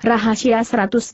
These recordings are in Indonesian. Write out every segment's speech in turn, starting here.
Rahasia 180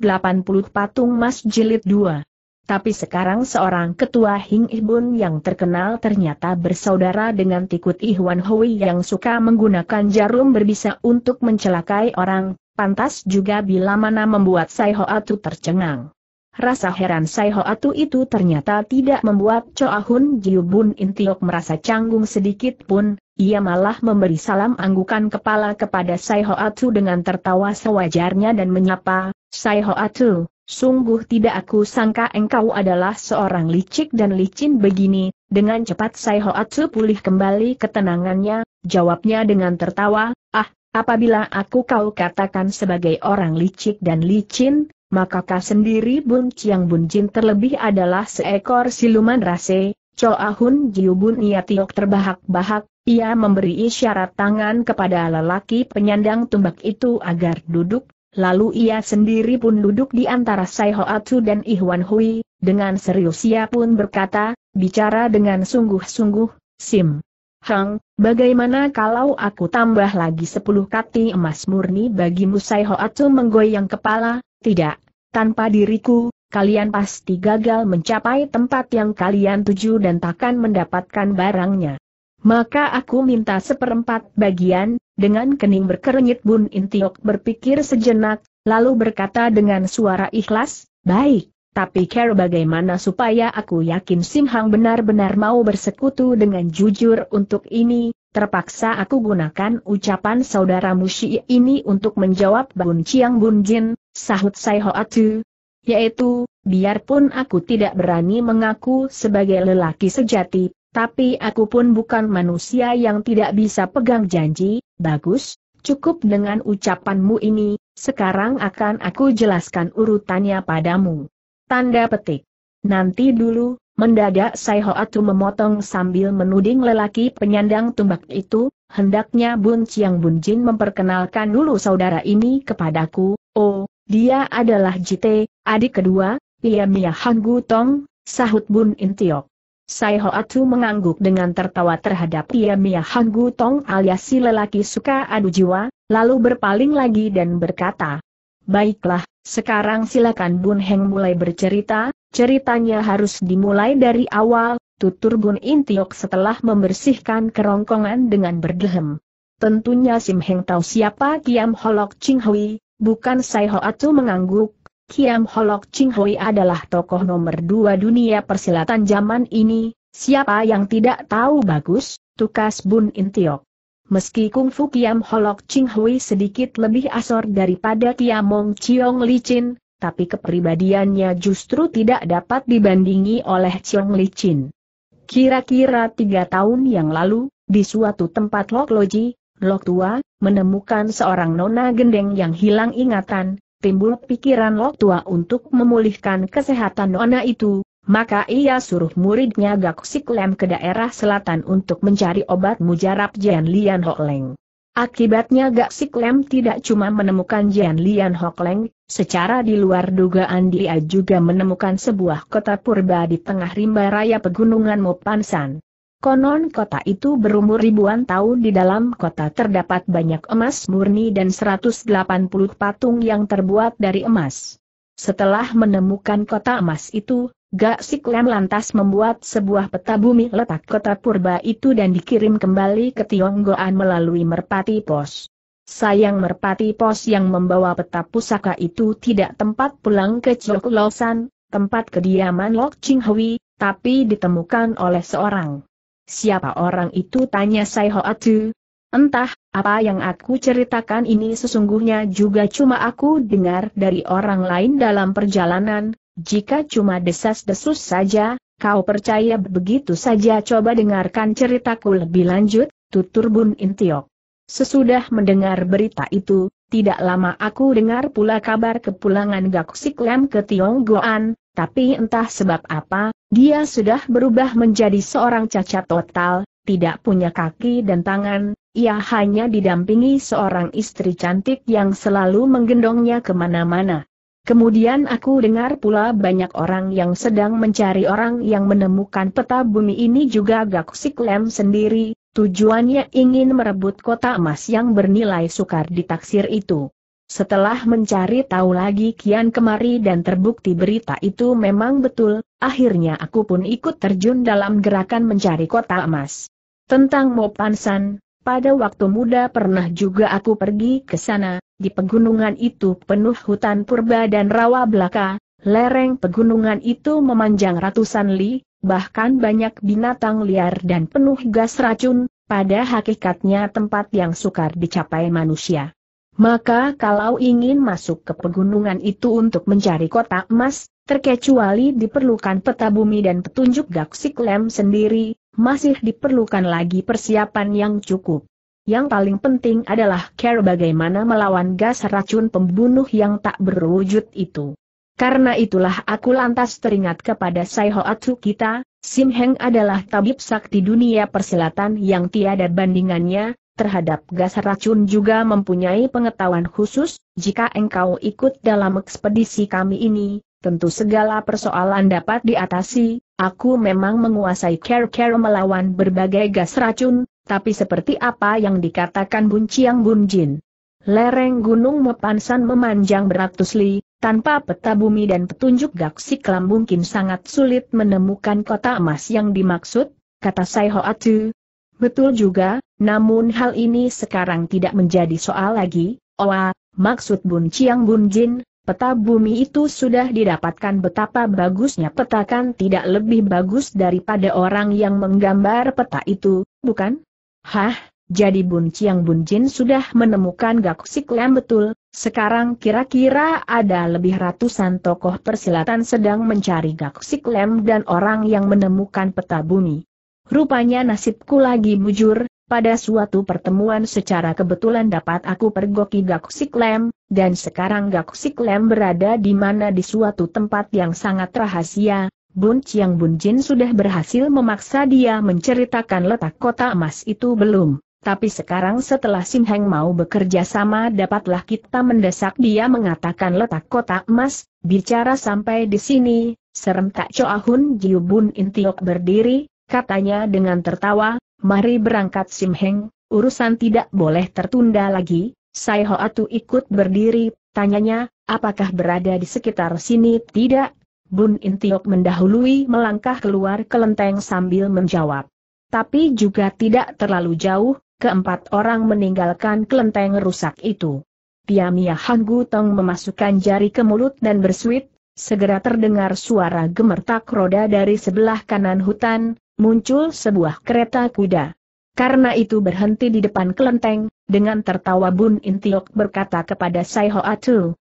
Patung Mas Jilid 2 tapi sekarang seorang ketua Hing Ibun yang terkenal ternyata bersaudara dengan tikut Ihwan Hui yang suka menggunakan jarum berbisa untuk mencelakai orang, pantas juga bila mana membuat Sai Hoatu tercengang. Rasa heran Sai Hoatu itu ternyata tidak membuat Choahun Hun Jiu Intiok merasa canggung sedikit pun, ia malah memberi salam anggukan kepala kepada Sai Hoatu dengan tertawa sewajarnya dan menyapa, Sai Hoatu, sungguh tidak aku sangka engkau adalah seorang licik dan licin begini, dengan cepat Sai Hoatu pulih kembali ketenangannya, jawabnya dengan tertawa, ah, apabila aku kau katakan sebagai orang licik dan licin, maka kau sendiri Bun Chiang Bun Jin terlebih adalah seekor siluman rase, Choa ahun, Jiu Bun Ia Tiok terbahak-bahak, ia memberi isyarat tangan kepada lelaki penyandang tumbak itu agar duduk, lalu ia sendiri pun duduk di antara Sai Atsu dan Ihwan Hui, dengan serius ia pun berkata, bicara dengan sungguh-sungguh, Sim. Hang, bagaimana kalau aku tambah lagi sepuluh kati emas murni bagimu Sai Atsu menggoyang kepala, tidak, tanpa diriku, kalian pasti gagal mencapai tempat yang kalian tuju dan takkan mendapatkan barangnya. Maka aku minta seperempat bagian, dengan kening berkerenyit Bun Intiok berpikir sejenak, lalu berkata dengan suara ikhlas, baik, tapi care bagaimana supaya aku yakin Sim Hang benar-benar mau bersekutu dengan jujur untuk ini, terpaksa aku gunakan ucapan saudara Mushi ini untuk menjawab Bun Chiang Bun Jin, sahut Sai Hoatu, yaitu, biarpun aku tidak berani mengaku sebagai lelaki sejati, tapi aku pun bukan manusia yang tidak bisa pegang janji, bagus, cukup dengan ucapanmu ini, sekarang akan aku jelaskan urutannya padamu. Tanda petik. Nanti dulu, mendadak Sai memotong sambil menuding lelaki penyandang tumbak itu, hendaknya Bun Chiang Bun Jin memperkenalkan dulu saudara ini kepadaku, oh, dia adalah Jite, adik kedua, Pia Mia Hang Gutong, sahut Bun Intiok. Sai Hoatu mengangguk dengan tertawa terhadap iya Mia Han Tong alias si lelaki suka adu jiwa, lalu berpaling lagi dan berkata, Baiklah, sekarang silakan Bun Heng mulai bercerita, ceritanya harus dimulai dari awal, tutur Bun Intiok setelah membersihkan kerongkongan dengan berdehem. Tentunya Sim Heng tahu siapa Kiam Holok Ching Hui, bukan Sai Hoatu mengangguk, Kiam Holok Ching Hui adalah tokoh nomor dua dunia persilatan zaman ini, siapa yang tidak tahu bagus, tukas Bun Intiok. Meski kungfu Kiam Holok Ching Hui sedikit lebih asor daripada Kiam Kiamong Chiong Licin, tapi kepribadiannya justru tidak dapat dibandingi oleh Chiong Licin. Kira-kira tiga tahun yang lalu, di suatu tempat Lok Loji, Lok Tua, menemukan seorang nona gendeng yang hilang ingatan, timbul pikiran Lok Tua untuk memulihkan kesehatan Nona itu, maka ia suruh muridnya Gak Siklem ke daerah selatan untuk mencari obat mujarab Jian Lian Hok Leng. Akibatnya Gak Siklem tidak cuma menemukan Jian Lian Hok Leng, secara di luar dugaan dia juga menemukan sebuah kota purba di tengah rimba raya pegunungan Mopansan. Konon kota itu berumur ribuan tahun di dalam kota terdapat banyak emas murni dan 180 patung yang terbuat dari emas. Setelah menemukan kota emas itu, Gak Siklem lantas membuat sebuah peta bumi letak kota purba itu dan dikirim kembali ke Tionggoan melalui merpati pos. Sayang merpati pos yang membawa peta pusaka itu tidak tempat pulang ke Choklosan, tempat kediaman Lok Ching Hui, tapi ditemukan oleh seorang Siapa orang itu tanya Sai Hoatu? Entah, apa yang aku ceritakan ini sesungguhnya juga cuma aku dengar dari orang lain dalam perjalanan, jika cuma desas-desus saja, kau percaya begitu saja coba dengarkan ceritaku lebih lanjut, tutur Bun Intiok. Sesudah mendengar berita itu, tidak lama aku dengar pula kabar kepulangan Gak Siklem ke Tionggoan, tapi entah sebab apa, dia sudah berubah menjadi seorang cacat total, tidak punya kaki dan tangan, ia hanya didampingi seorang istri cantik yang selalu menggendongnya kemana-mana. Kemudian aku dengar pula banyak orang yang sedang mencari orang yang menemukan peta bumi ini juga gak Lem sendiri, tujuannya ingin merebut kota emas yang bernilai sukar ditaksir itu. Setelah mencari tahu lagi kian kemari dan terbukti berita itu memang betul, akhirnya aku pun ikut terjun dalam gerakan mencari kota emas. Tentang Mopansan, pada waktu muda pernah juga aku pergi ke sana, di pegunungan itu penuh hutan purba dan rawa belaka, lereng pegunungan itu memanjang ratusan li, bahkan banyak binatang liar dan penuh gas racun, pada hakikatnya tempat yang sukar dicapai manusia. Maka kalau ingin masuk ke pegunungan itu untuk mencari kota emas, terkecuali diperlukan peta bumi dan petunjuk Gaksik Lem sendiri, masih diperlukan lagi persiapan yang cukup. Yang paling penting adalah care bagaimana melawan gas racun pembunuh yang tak berwujud itu. Karena itulah aku lantas teringat kepada Saiho Atu kita, Sim Heng adalah tabib sakti dunia persilatan yang tiada bandingannya, terhadap gas racun juga mempunyai pengetahuan khusus, jika engkau ikut dalam ekspedisi kami ini, tentu segala persoalan dapat diatasi, aku memang menguasai care-care melawan berbagai gas racun, tapi seperti apa yang dikatakan Bunciang Bunjin. Lereng Gunung Mepansan memanjang beratus li, tanpa peta bumi dan petunjuk gaksiklam mungkin sangat sulit menemukan kota emas yang dimaksud, kata Sai Hoatu, Betul juga, namun hal ini sekarang tidak menjadi soal lagi, oa, maksud Bun Chiang Bun Jin, peta bumi itu sudah didapatkan betapa bagusnya petakan tidak lebih bagus daripada orang yang menggambar peta itu, bukan? Hah, jadi Bun Chiang Bun Jin sudah menemukan Gakusik Lam betul, sekarang kira-kira ada lebih ratusan tokoh persilatan sedang mencari Gakusik Lam dan orang yang menemukan peta bumi. Rupanya nasibku lagi mujur, pada suatu pertemuan secara kebetulan dapat aku pergoki Gakusik Lem, dan sekarang Gakusik Lem berada di mana di suatu tempat yang sangat rahasia, Bun Chiang Bun Jin sudah berhasil memaksa dia menceritakan letak kota emas itu belum. Tapi sekarang setelah Sim Heng mau bekerja sama dapatlah kita mendesak dia mengatakan letak kota emas, bicara sampai di sini, serem tak Choa Hun Jiu Intiok berdiri, katanya dengan tertawa, mari berangkat Simheng, urusan tidak boleh tertunda lagi, Sai Atu ikut berdiri, tanyanya, apakah berada di sekitar sini tidak? Bun Intiok mendahului melangkah keluar ke lenteng sambil menjawab. Tapi juga tidak terlalu jauh, keempat orang meninggalkan kelenteng rusak itu. Piamia Han Gutong memasukkan jari ke mulut dan bersuit, segera terdengar suara gemertak roda dari sebelah kanan hutan, muncul sebuah kereta kuda. Karena itu berhenti di depan kelenteng, dengan tertawa Bun Intiok berkata kepada Sai Hoa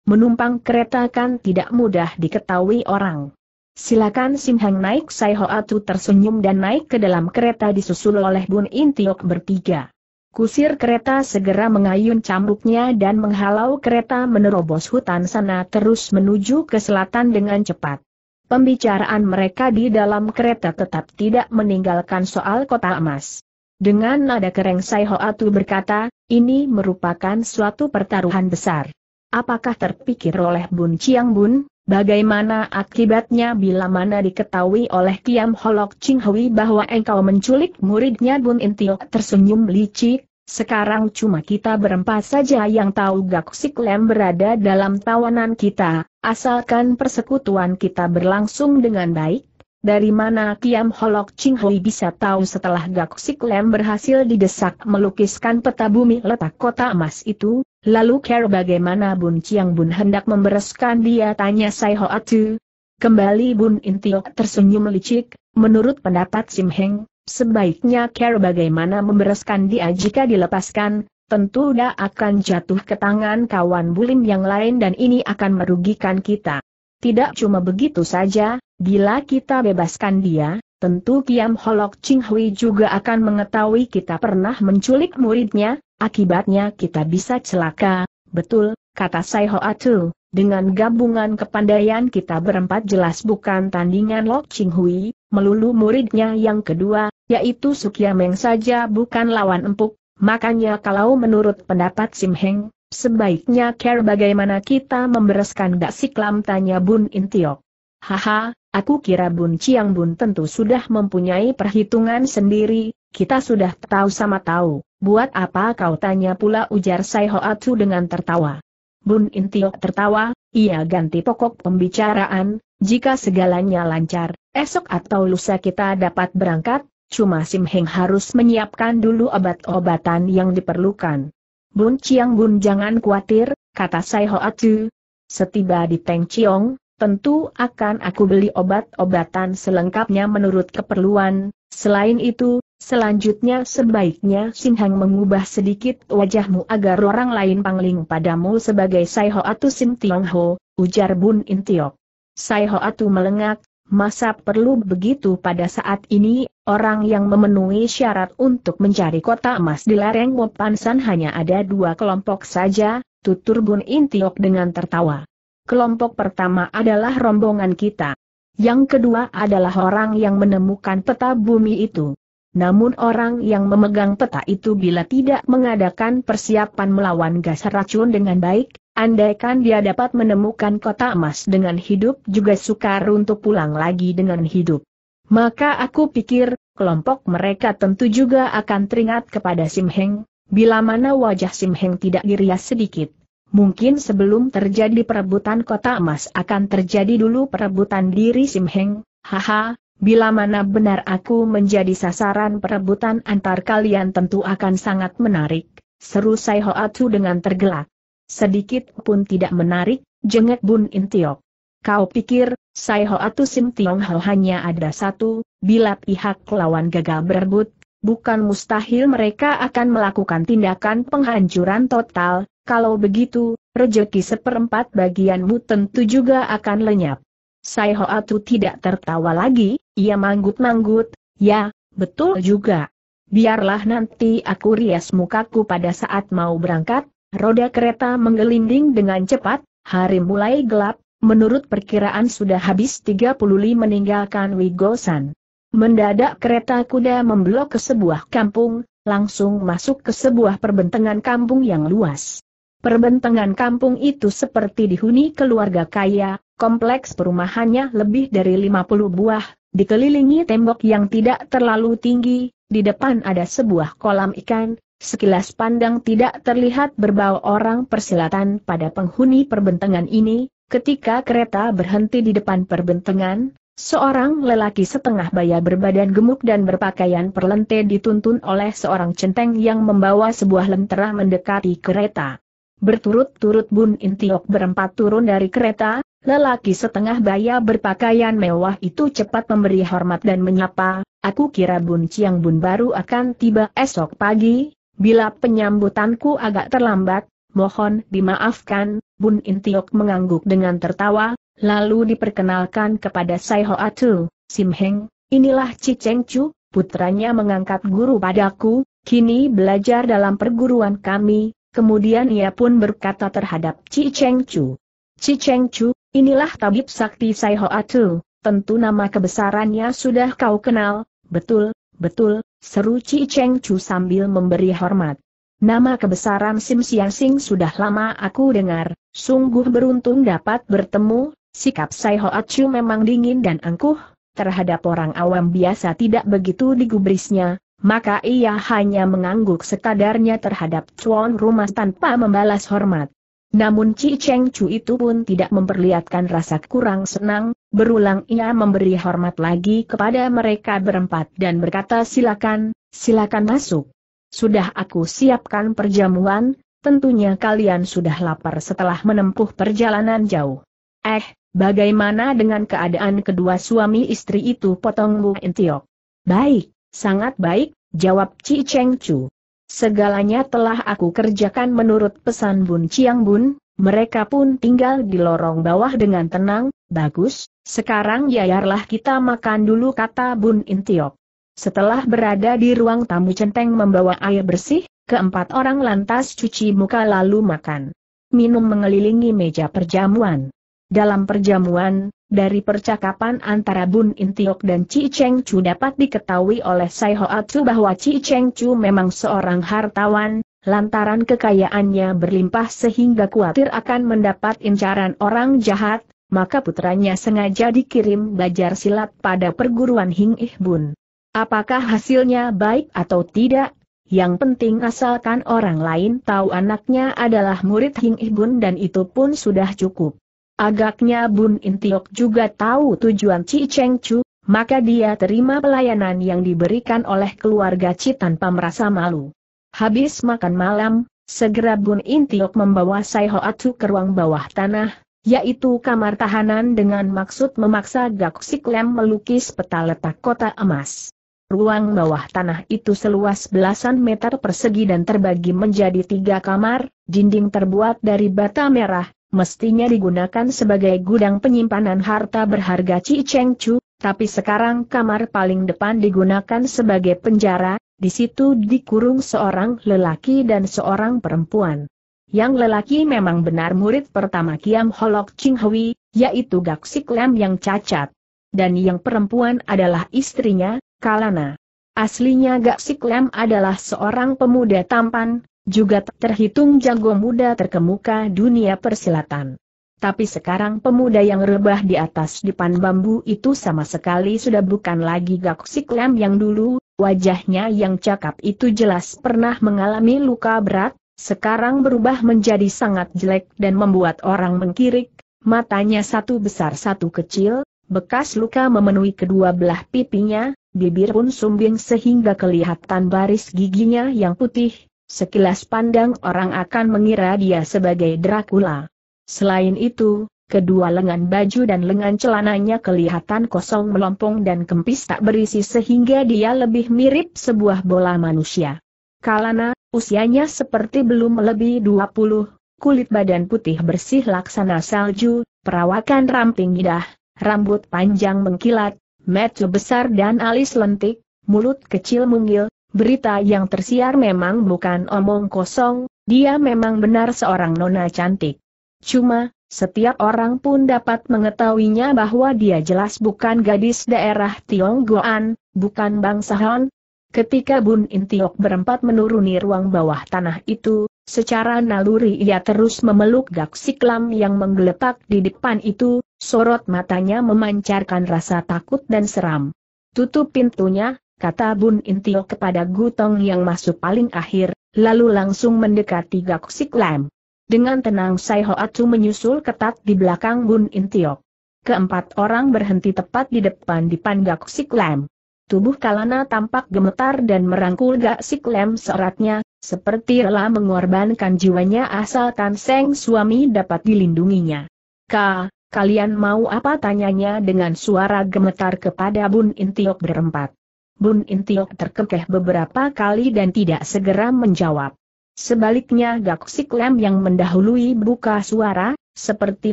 menumpang kereta kan tidak mudah diketahui orang. Silakan Sim Hang naik Sai Hoa tersenyum dan naik ke dalam kereta disusul oleh Bun Intiok bertiga. Kusir kereta segera mengayun cambuknya dan menghalau kereta menerobos hutan sana terus menuju ke selatan dengan cepat. Pembicaraan mereka di dalam kereta tetap tidak meninggalkan soal kota emas. Dengan nada kerengsai Hoatu berkata, ini merupakan suatu pertaruhan besar. Apakah terpikir oleh Bun Chiang Bun, Bagaimana akibatnya bila mana diketahui oleh Kiam Holok Ching Hui bahwa engkau menculik muridnya Bun Intiok? tersenyum licik, sekarang cuma kita berempat saja yang tahu gak Lem berada dalam tawanan kita, asalkan persekutuan kita berlangsung dengan baik. Dari mana Kiam Holok Ching Hui bisa tahu setelah gak Lem berhasil didesak melukiskan peta bumi letak kota emas itu, lalu care bagaimana Bun Chiang Bun hendak membereskan dia tanya Sai Tu. Kembali Bun Intiok tersenyum licik, menurut pendapat Sim Heng, Sebaiknya care bagaimana membereskan dia jika dilepaskan, tentu dia akan jatuh ke tangan kawan bulim yang lain dan ini akan merugikan kita. Tidak cuma begitu saja, bila kita bebaskan dia, tentu Kiam Holok Ching Hui juga akan mengetahui kita pernah menculik muridnya, akibatnya kita bisa celaka, betul, kata Sai Hoa Tu. Dengan gabungan kepandaian kita berempat jelas bukan tandingan Lok Ching Hui, melulu muridnya yang kedua, yaitu Sukiameng saja bukan lawan empuk, makanya kalau menurut pendapat Sim Heng, sebaiknya care bagaimana kita membereskan gak siklam tanya Bun Intiok. Haha, aku kira Bun Ciang Bun tentu sudah mempunyai perhitungan sendiri, kita sudah tahu sama tahu, buat apa kau tanya pula ujar Sai Hoatu dengan tertawa. Bun Intiok tertawa, ia ganti pokok pembicaraan, jika segalanya lancar, esok atau lusa kita dapat berangkat, cuma Sim Heng harus menyiapkan dulu obat-obatan yang diperlukan. Bun Chiang Bun jangan khawatir, kata Sai Ho Chu. Setiba di Teng Chiong, tentu akan aku beli obat-obatan selengkapnya menurut keperluan. Selain itu, selanjutnya sebaiknya Sim Heng mengubah sedikit wajahmu agar orang lain pangling padamu sebagai Sai Ho Tu Sim Tiong Ho, ujar Bun Intiok. Sai Hoatu melengak, masa perlu begitu pada saat ini, orang yang memenuhi syarat untuk mencari kota emas di lereng Mopansan hanya ada dua kelompok saja, tutur Bun Intiok dengan tertawa. Kelompok pertama adalah rombongan kita. Yang kedua adalah orang yang menemukan peta bumi itu. Namun orang yang memegang peta itu bila tidak mengadakan persiapan melawan gas racun dengan baik, Andaikan dia dapat menemukan kota emas dengan hidup juga sukar untuk pulang lagi dengan hidup. Maka aku pikir, kelompok mereka tentu juga akan teringat kepada Sim Heng, bila mana wajah Sim Heng tidak dirias sedikit. Mungkin sebelum terjadi perebutan kota emas akan terjadi dulu perebutan diri Sim Heng, haha, bila mana benar aku menjadi sasaran perebutan antar kalian tentu akan sangat menarik, seru Sai Hoatu dengan tergelak. Sedikit pun tidak menarik, jengek Bun Intiok. Kau pikir, Sai ho atau Sim Tiong Ho hanya ada satu, bila pihak lawan gagal berebut, bukan mustahil mereka akan melakukan tindakan penghancuran total, kalau begitu, rejeki seperempat bagianmu tentu juga akan lenyap. Sai ho atu tidak tertawa lagi, ia manggut-manggut, ya, betul juga. Biarlah nanti aku rias mukaku pada saat mau berangkat, Roda kereta menggelinding dengan cepat, hari mulai gelap, menurut perkiraan sudah habis 35 meninggalkan Wigosan. Mendadak kereta kuda memblok ke sebuah kampung, langsung masuk ke sebuah perbentengan kampung yang luas. Perbentengan kampung itu seperti dihuni keluarga kaya, kompleks perumahannya lebih dari 50 buah, dikelilingi tembok yang tidak terlalu tinggi, di depan ada sebuah kolam ikan, Sekilas pandang tidak terlihat berbau orang persilatan pada penghuni perbentangan ini, ketika kereta berhenti di depan perbentangan seorang lelaki setengah baya berbadan gemuk dan berpakaian perlente dituntun oleh seorang centeng yang membawa sebuah lentera mendekati kereta. Berturut-turut Bun Intiok berempat turun dari kereta, lelaki setengah baya berpakaian mewah itu cepat memberi hormat dan menyapa, aku kira Bun Ciang Bun baru akan tiba esok pagi, Bila penyambutanku agak terlambat, mohon dimaafkan, Bun Intiok mengangguk dengan tertawa, lalu diperkenalkan kepada Sai Ho Atu, Sim Heng, inilah Ci Cheng Chu, putranya mengangkat guru padaku, kini belajar dalam perguruan kami, kemudian ia pun berkata terhadap Ci Cheng Chu. Ci Cheng Chu, inilah tabib sakti Sai Ho Atu, tentu nama kebesarannya sudah kau kenal, betul, Betul, seru Ci Cheng Chu sambil memberi hormat. Nama kebesaran Sim Siang Sing sudah lama aku dengar, sungguh beruntung dapat bertemu, sikap Sai Hoa Chu memang dingin dan angkuh, terhadap orang awam biasa tidak begitu digubrisnya, maka ia hanya mengangguk sekadarnya terhadap Chuan rumah tanpa membalas hormat. Namun Ci Cheng Chu itu pun tidak memperlihatkan rasa kurang senang, Berulang ia memberi hormat lagi kepada mereka berempat dan berkata silakan, silakan masuk. Sudah aku siapkan perjamuan, tentunya kalian sudah lapar setelah menempuh perjalanan jauh. Eh, bagaimana dengan keadaan kedua suami istri itu potong Bu Entiok? Baik, sangat baik, jawab Ci Cheng Chu. Segalanya telah aku kerjakan menurut pesan Bun Chiang Bun, mereka pun tinggal di lorong bawah dengan tenang, Bagus, sekarang yayarlah kita makan dulu kata Bun Intiok. Setelah berada di ruang tamu centeng membawa air bersih, keempat orang lantas cuci muka lalu makan. Minum mengelilingi meja perjamuan. Dalam perjamuan, dari percakapan antara Bun Intiok dan Ci Cheng Chu dapat diketahui oleh Sai Hoa Chu bahwa Ci Cheng Chu memang seorang hartawan, lantaran kekayaannya berlimpah sehingga khawatir akan mendapat incaran orang jahat, maka putranya sengaja dikirim belajar silat pada perguruan Hing Ih Bun. Apakah hasilnya baik atau tidak? Yang penting asalkan orang lain tahu anaknya adalah murid Hing Ih Bun dan itu pun sudah cukup. Agaknya Bun Intiok juga tahu tujuan Ci Cheng Chu, maka dia terima pelayanan yang diberikan oleh keluarga Ci tanpa merasa malu. Habis makan malam, segera Bun Intiok membawa Sai Hoatu ke ruang bawah tanah, yaitu kamar tahanan dengan maksud memaksa Gaksik Lem melukis peta letak kota emas. Ruang bawah tanah itu seluas belasan meter persegi dan terbagi menjadi tiga kamar, dinding terbuat dari bata merah, mestinya digunakan sebagai gudang penyimpanan harta berharga Ci Cheng Chu, tapi sekarang kamar paling depan digunakan sebagai penjara, di situ dikurung seorang lelaki dan seorang perempuan. Yang lelaki memang benar murid pertama Kiam Holok Ching Hui, yaitu gak sik Lam yang cacat. Dan yang perempuan adalah istrinya, Kalana. Aslinya gak sik Lam adalah seorang pemuda tampan, juga terhitung jago muda terkemuka dunia persilatan. Tapi sekarang pemuda yang rebah di atas dipan bambu itu sama sekali sudah bukan lagi gak sik Lam yang dulu, wajahnya yang cakap itu jelas pernah mengalami luka berat, sekarang berubah menjadi sangat jelek dan membuat orang mengkirik, matanya satu besar satu kecil, bekas luka memenuhi kedua belah pipinya, bibir pun sumbing sehingga kelihatan baris giginya yang putih, sekilas pandang orang akan mengira dia sebagai Dracula. Selain itu, kedua lengan baju dan lengan celananya kelihatan kosong melompong dan kempis tak berisi sehingga dia lebih mirip sebuah bola manusia. Kalana, Usianya seperti belum lebih 20, kulit badan putih bersih laksana salju, perawakan ramping indah, rambut panjang mengkilat, mata besar dan alis lentik, mulut kecil mungil, berita yang tersiar memang bukan omong kosong, dia memang benar seorang nona cantik. Cuma, setiap orang pun dapat mengetahuinya bahwa dia jelas bukan gadis daerah Tionggoan, bukan bangsa Han, Ketika Bun Intiok berempat menuruni ruang bawah tanah itu, secara naluri ia terus memeluk gak siklam yang menggeletak di depan itu, sorot matanya memancarkan rasa takut dan seram. Tutup pintunya, kata Bun Intiok kepada Gutong yang masuk paling akhir, lalu langsung mendekati gak siklam. Dengan tenang Sai Hoatsu menyusul ketat di belakang Bun Intiok. Keempat orang berhenti tepat di depan dipan gak Siklam. Tubuh Kalana tampak gemetar dan merangkul Gak Siklem seratnya, seperti rela mengorbankan jiwanya asal Tan Seng suami dapat dilindunginya. Ka, kalian mau apa tanyanya dengan suara gemetar kepada Bun Intiok berempat. Bun Intiok terkekeh beberapa kali dan tidak segera menjawab. Sebaliknya Gak Siklem yang mendahului buka suara, seperti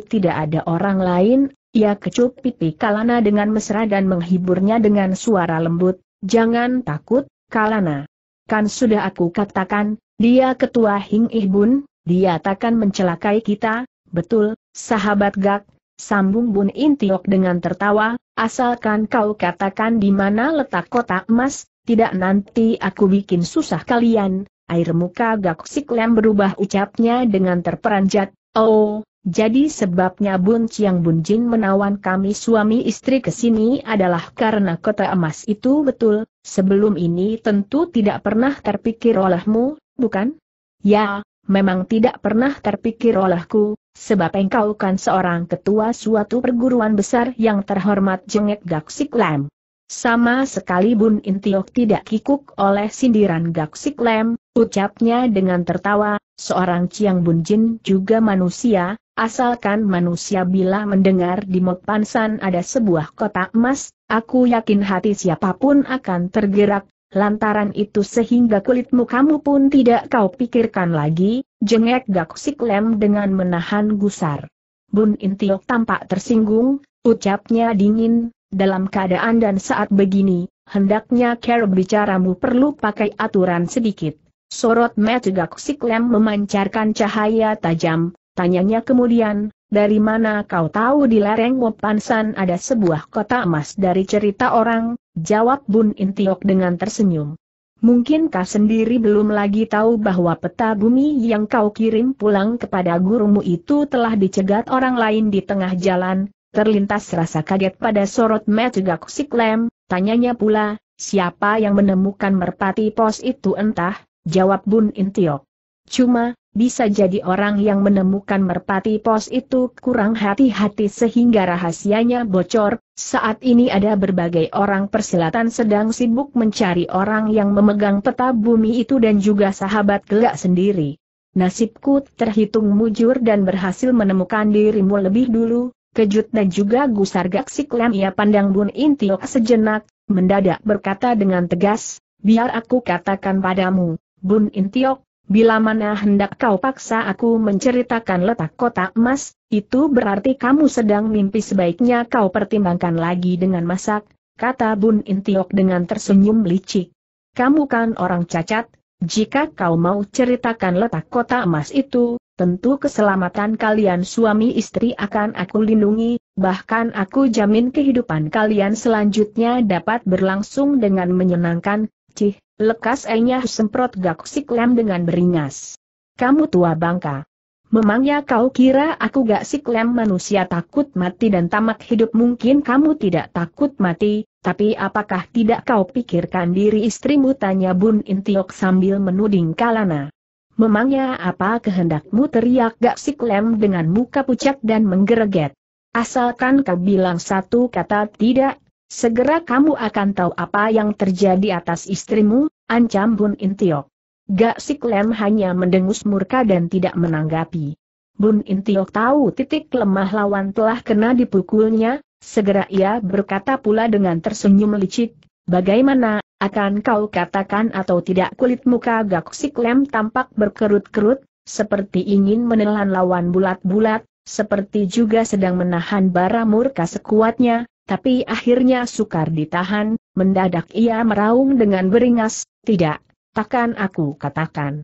tidak ada orang lain, ia kecup pipi Kalana dengan mesra dan menghiburnya dengan suara lembut, jangan takut, Kalana. Kan sudah aku katakan, dia ketua Hing Ihbun, dia takkan mencelakai kita, betul, sahabat gak, sambung Bun Intiok dengan tertawa, asalkan kau katakan di mana letak kotak emas, tidak nanti aku bikin susah kalian, air muka Gak Siklem berubah ucapnya dengan terperanjat, oh, jadi sebabnya Bun Chiang Bun Jin menawan kami suami istri ke sini adalah karena kota emas itu betul, sebelum ini tentu tidak pernah terpikir olehmu, bukan? Ya, memang tidak pernah terpikir olehku, sebab engkau kan seorang ketua suatu perguruan besar yang terhormat jengek Gaksik Lam. Sama sekali Bun Intiok tidak kikuk oleh sindiran Gaksik Lem, ucapnya dengan tertawa, seorang Ciang Bun Jin juga manusia, asalkan manusia bila mendengar di San ada sebuah kotak emas, aku yakin hati siapapun akan tergerak, lantaran itu sehingga kulitmu kamu pun tidak kau pikirkan lagi, jengek Gaksik Lem dengan menahan gusar. Bun Intiok tampak tersinggung, ucapnya dingin, dalam keadaan dan saat begini, hendaknya care bicaramu perlu pakai aturan sedikit. Sorot Metgak Siklem memancarkan cahaya tajam, tanyanya kemudian, dari mana kau tahu di lereng Wopansan ada sebuah kota emas dari cerita orang, jawab Bun Intiok dengan tersenyum. Mungkin kau sendiri belum lagi tahu bahwa peta bumi yang kau kirim pulang kepada gurumu itu telah dicegat orang lain di tengah jalan, Terlintas rasa kaget pada sorot mata Metugak Siklem, tanyanya pula, siapa yang menemukan merpati pos itu entah, jawab Bun Intiok. Cuma, bisa jadi orang yang menemukan merpati pos itu kurang hati-hati sehingga rahasianya bocor, saat ini ada berbagai orang persilatan sedang sibuk mencari orang yang memegang peta bumi itu dan juga sahabat gelak sendiri. Nasibku terhitung mujur dan berhasil menemukan dirimu lebih dulu, Kejut dan juga gusar gaksik lem ia pandang Bun Intiok sejenak, mendadak berkata dengan tegas, biar aku katakan padamu, Bun Intiok, bila mana hendak kau paksa aku menceritakan letak kotak emas, itu berarti kamu sedang mimpi sebaiknya kau pertimbangkan lagi dengan masak, kata Bun Intiok dengan tersenyum licik. Kamu kan orang cacat, jika kau mau ceritakan letak kota emas itu, tentu keselamatan kalian suami istri akan aku lindungi, bahkan aku jamin kehidupan kalian selanjutnya dapat berlangsung dengan menyenangkan, cih, lekas Enyah semprot gak siklem dengan beringas. Kamu tua bangka. Memangnya kau kira aku gak siklem manusia takut mati dan tamak hidup mungkin kamu tidak takut mati, tapi apakah tidak kau pikirkan diri istrimu tanya Bun Intiok sambil menuding Kalana. Memangnya apa kehendakmu teriak gak si Klem dengan muka pucat dan menggereget. Asalkan kau bilang satu kata tidak, segera kamu akan tahu apa yang terjadi atas istrimu, ancam Bun Intiok. Gak si Klem hanya mendengus murka dan tidak menanggapi. Bun Intiok tahu titik lemah lawan telah kena dipukulnya, segera ia berkata pula dengan tersenyum licik, Bagaimana, akan kau katakan atau tidak kulit muka Gaksik Lem tampak berkerut-kerut, seperti ingin menelan lawan bulat-bulat, seperti juga sedang menahan bara murka sekuatnya, tapi akhirnya sukar ditahan, mendadak ia meraung dengan beringas, tidak, takkan aku katakan.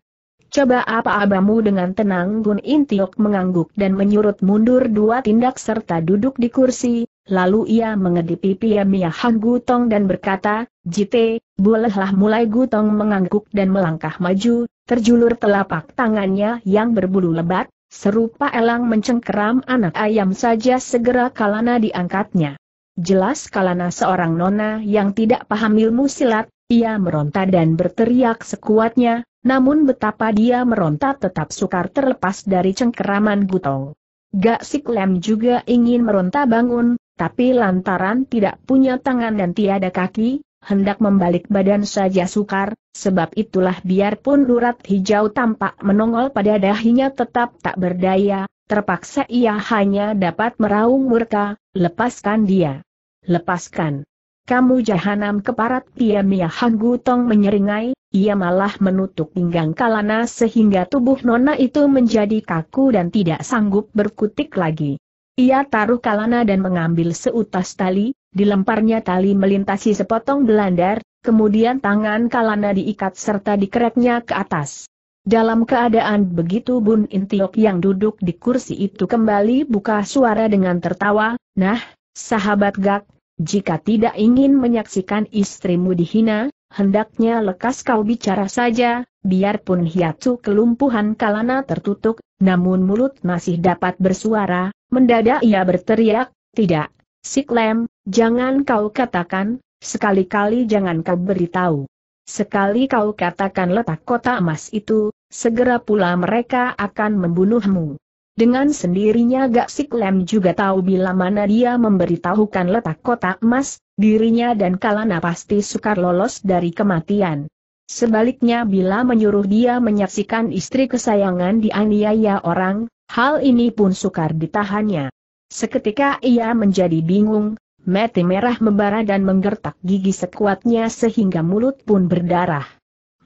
Coba apa abamu dengan tenang Gun Intiok mengangguk dan menyurut mundur dua tindak serta duduk di kursi, Lalu ia mengedip pipi Mia Han Gutong dan berkata, Jite, bolehlah mulai Gutong mengangguk dan melangkah maju, terjulur telapak tangannya yang berbulu lebat, serupa elang mencengkeram anak ayam saja segera Kalana diangkatnya. Jelas Kalana seorang nona yang tidak paham ilmu silat, ia meronta dan berteriak sekuatnya, namun betapa dia meronta tetap sukar terlepas dari cengkeraman Gutong. Gak Siklem juga ingin meronta bangun, tapi lantaran tidak punya tangan dan tiada kaki, hendak membalik badan saja sukar, sebab itulah biarpun lurat hijau tampak menongol pada dahinya tetap tak berdaya, terpaksa ia hanya dapat meraung murka, lepaskan dia. Lepaskan. Kamu jahanam keparat piamia Hanggu Gutong menyeringai, ia malah menutup pinggang Kalana sehingga tubuh Nona itu menjadi kaku dan tidak sanggup berkutik lagi. Ia taruh kalana dan mengambil seutas tali, dilemparnya tali melintasi sepotong belandar, kemudian tangan kalana diikat serta dikereknya ke atas. Dalam keadaan begitu Bun Intiok yang duduk di kursi itu kembali buka suara dengan tertawa, Nah, sahabat gak, jika tidak ingin menyaksikan istrimu dihina, hendaknya lekas kau bicara saja, biarpun hiatu kelumpuhan kalana tertutup, namun mulut masih dapat bersuara, Mendadak ia berteriak, tidak, Siklem, jangan kau katakan, sekali-kali jangan kau beritahu. Sekali kau katakan letak kota emas itu, segera pula mereka akan membunuhmu. Dengan sendirinya Gak Siklem juga tahu bila mana dia memberitahukan letak kota emas, dirinya dan Kalana pasti sukar lolos dari kematian. Sebaliknya bila menyuruh dia menyaksikan istri kesayangan dianiaya orang, Hal ini pun sukar ditahannya. Seketika ia menjadi bingung, mati merah membara dan menggertak gigi sekuatnya sehingga mulut pun berdarah.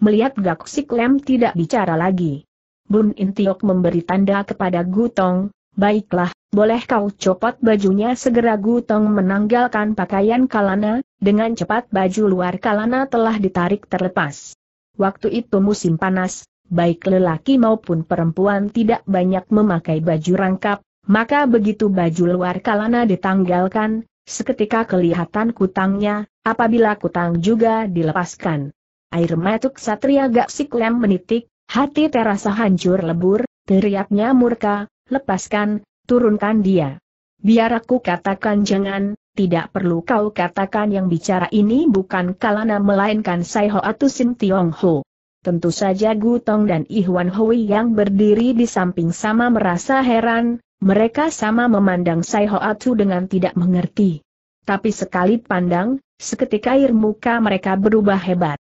Melihat Gak Siklem tidak bicara lagi. Bun Intiok memberi tanda kepada Gutong, baiklah, boleh kau copot bajunya segera Gutong menanggalkan pakaian Kalana, dengan cepat baju luar Kalana telah ditarik terlepas. Waktu itu musim panas, baik lelaki maupun perempuan tidak banyak memakai baju rangkap, maka begitu baju luar kalana ditanggalkan, seketika kelihatan kutangnya, apabila kutang juga dilepaskan. Air mata satria gak siklem menitik, hati terasa hancur lebur, teriaknya murka, lepaskan, turunkan dia. Biar aku katakan jangan, tidak perlu kau katakan yang bicara ini bukan kalana melainkan Sai Ho atau Tiong Ho. Tentu saja Gutong dan Ihwan Hui yang berdiri di samping sama merasa heran, mereka sama memandang Sai Atu dengan tidak mengerti. Tapi sekali pandang, seketika air muka mereka berubah hebat.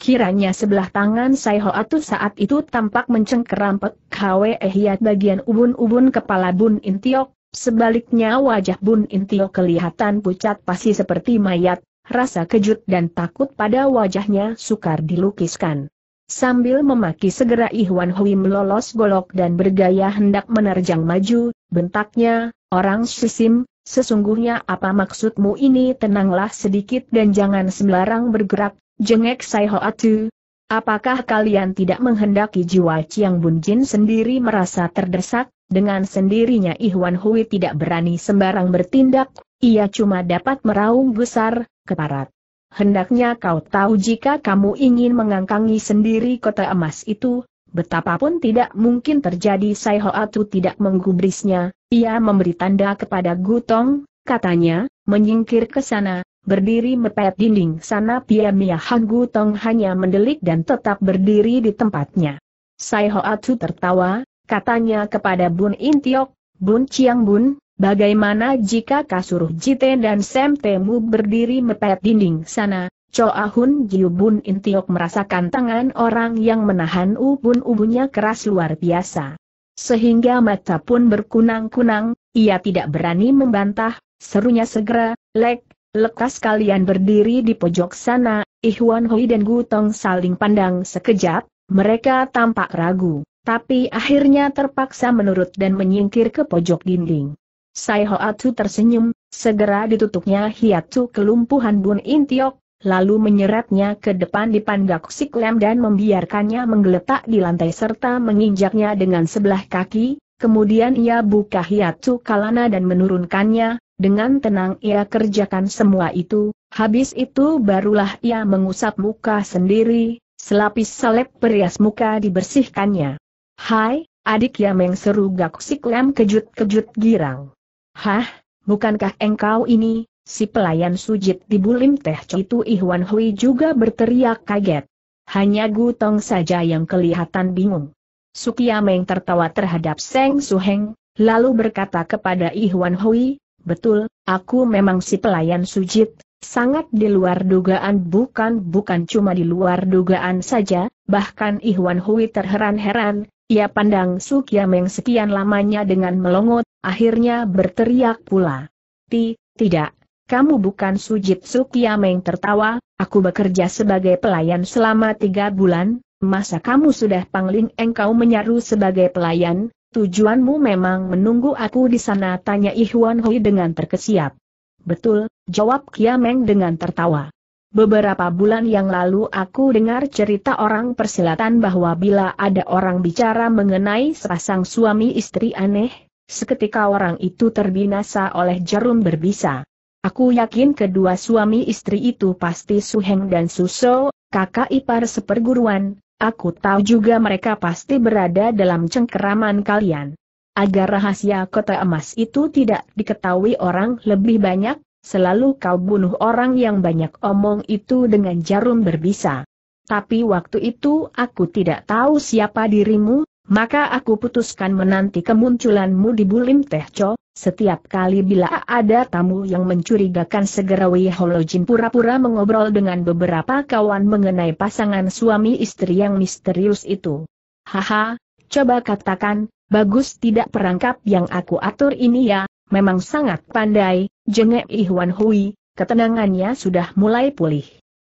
Kiranya sebelah tangan Sai Hoatu saat itu tampak mencengkeram pek Kwe Ehiat bagian ubun-ubun kepala Bun Intiok, sebaliknya wajah Bun Intiok kelihatan pucat pasti seperti mayat, rasa kejut dan takut pada wajahnya sukar dilukiskan. Sambil memaki segera Ihwan Hui melolos golok dan bergaya hendak menerjang maju, bentaknya, orang sisim, sesungguhnya apa maksudmu ini tenanglah sedikit dan jangan sembarang bergerak, jengek Sai Hoatu. Apakah kalian tidak menghendaki jiwa Chiang Bunjin sendiri merasa terdesak? Dengan sendirinya Ihwan Hui tidak berani sembarang bertindak, ia cuma dapat meraung besar, keparat hendaknya kau tahu jika kamu ingin mengangkangi sendiri kota emas itu, betapapun tidak mungkin terjadi Sai Hoatu tidak menggubrisnya, ia memberi tanda kepada Gutong, katanya, menyingkir ke sana, berdiri mepet dinding sana Pia Piamiahan Gutong hanya mendelik dan tetap berdiri di tempatnya. Sai Hoatu tertawa, katanya kepada Bun Intiok, Bun Chiang Bun, Bagaimana jika kasur Jite dan Sam Temu berdiri mepet dinding sana? Choa Hun Giu Bun Intiok merasakan tangan orang yang menahan ubun-ubunnya keras luar biasa. Sehingga mata pun berkunang-kunang, ia tidak berani membantah, serunya segera, lek, lekas kalian berdiri di pojok sana, Ihwan Hoi dan Gutong saling pandang sekejap, mereka tampak ragu, tapi akhirnya terpaksa menurut dan menyingkir ke pojok dinding. Sai Hoatu tersenyum, segera ditutupnya hiatu kelumpuhan Bun Intiok, lalu menyeretnya ke depan di pandak siklem dan membiarkannya menggeletak di lantai serta menginjaknya dengan sebelah kaki, kemudian ia buka hiatu kalana dan menurunkannya, dengan tenang ia kerjakan semua itu, habis itu barulah ia mengusap muka sendiri, selapis salep perias muka dibersihkannya. Hai, adik Yameng seru Gak Siklem kejut-kejut girang. Hah, bukankah engkau ini, si pelayan sujud di bulim teh itu Ihwan Hui juga berteriak kaget. Hanya Gutong saja yang kelihatan bingung. Sukiameng tertawa terhadap Seng Suheng, lalu berkata kepada Ihwan Hui, Betul, aku memang si pelayan sujud, sangat di luar dugaan bukan bukan cuma di luar dugaan saja, bahkan Ihwan Hui terheran-heran, ia pandang Sukiameng sekian lamanya dengan melongot, akhirnya berteriak pula. Ti, tidak, kamu bukan Sujit Sukiameng tertawa, aku bekerja sebagai pelayan selama tiga bulan, masa kamu sudah pangling engkau menyaru sebagai pelayan, tujuanmu memang menunggu aku di sana tanya Ihwan Hui dengan terkesiap. Betul, jawab Kiameng dengan tertawa. Beberapa bulan yang lalu aku dengar cerita orang persilatan bahwa bila ada orang bicara mengenai sepasang suami istri aneh, Seketika orang itu terbinasa oleh jarum berbisa. Aku yakin kedua suami istri itu pasti Suheng dan Suso, kakak ipar seperguruan, aku tahu juga mereka pasti berada dalam cengkeraman kalian. Agar rahasia kota emas itu tidak diketahui orang lebih banyak, selalu kau bunuh orang yang banyak omong itu dengan jarum berbisa. Tapi waktu itu aku tidak tahu siapa dirimu, maka aku putuskan menanti kemunculanmu di Bulim Teh Cho, setiap kali bila ada tamu yang mencurigakan segera Wei Jin pura-pura mengobrol dengan beberapa kawan mengenai pasangan suami istri yang misterius itu. Haha, coba katakan, bagus tidak perangkap yang aku atur ini ya, memang sangat pandai, jengek Ihwan Hui, ketenangannya sudah mulai pulih.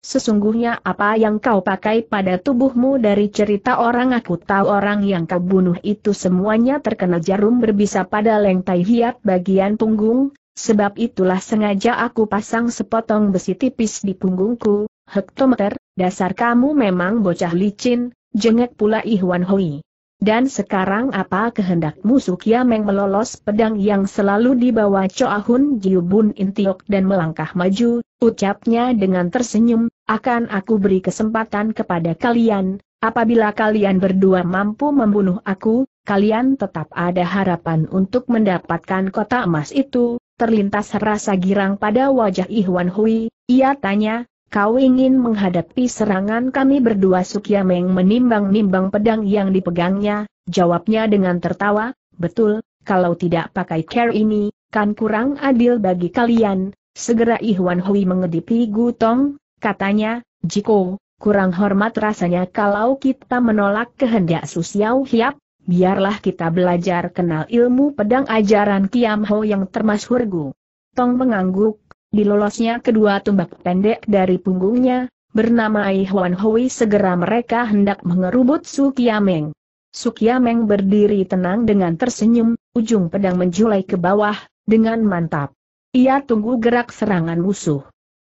Sesungguhnya apa yang kau pakai pada tubuhmu dari cerita orang aku tahu orang yang kau bunuh itu semuanya terkena jarum berbisa pada lengkai hiat bagian punggung, sebab itulah sengaja aku pasang sepotong besi tipis di punggungku, hektometer, dasar kamu memang bocah licin, jengek pula Ihwan Hui. Dan sekarang apa kehendakmu Meng melolos pedang yang selalu dibawa Choa Hun Jiubun Intiok dan melangkah maju, ucapnya dengan tersenyum, akan aku beri kesempatan kepada kalian, apabila kalian berdua mampu membunuh aku, kalian tetap ada harapan untuk mendapatkan kota emas itu, terlintas rasa girang pada wajah Ihwan Hui, ia tanya, Kau ingin menghadapi serangan kami berdua Sukiameng menimbang-nimbang pedang yang dipegangnya, jawabnya dengan tertawa, betul, kalau tidak pakai care ini, kan kurang adil bagi kalian, segera Ihwan Hui mengedipi Gutong, katanya, Jiko, kurang hormat rasanya kalau kita menolak kehendak Susiau Hiap, biarlah kita belajar kenal ilmu pedang ajaran Kiam Ho yang termasuk Gu. Tong mengangguk, dilolosnya kedua tumbak pendek dari punggungnya, bernama Ai Huan Hui segera mereka hendak mengerubut Su Kiameng. Su Kiameng berdiri tenang dengan tersenyum, ujung pedang menjulai ke bawah, dengan mantap. Ia tunggu gerak serangan musuh.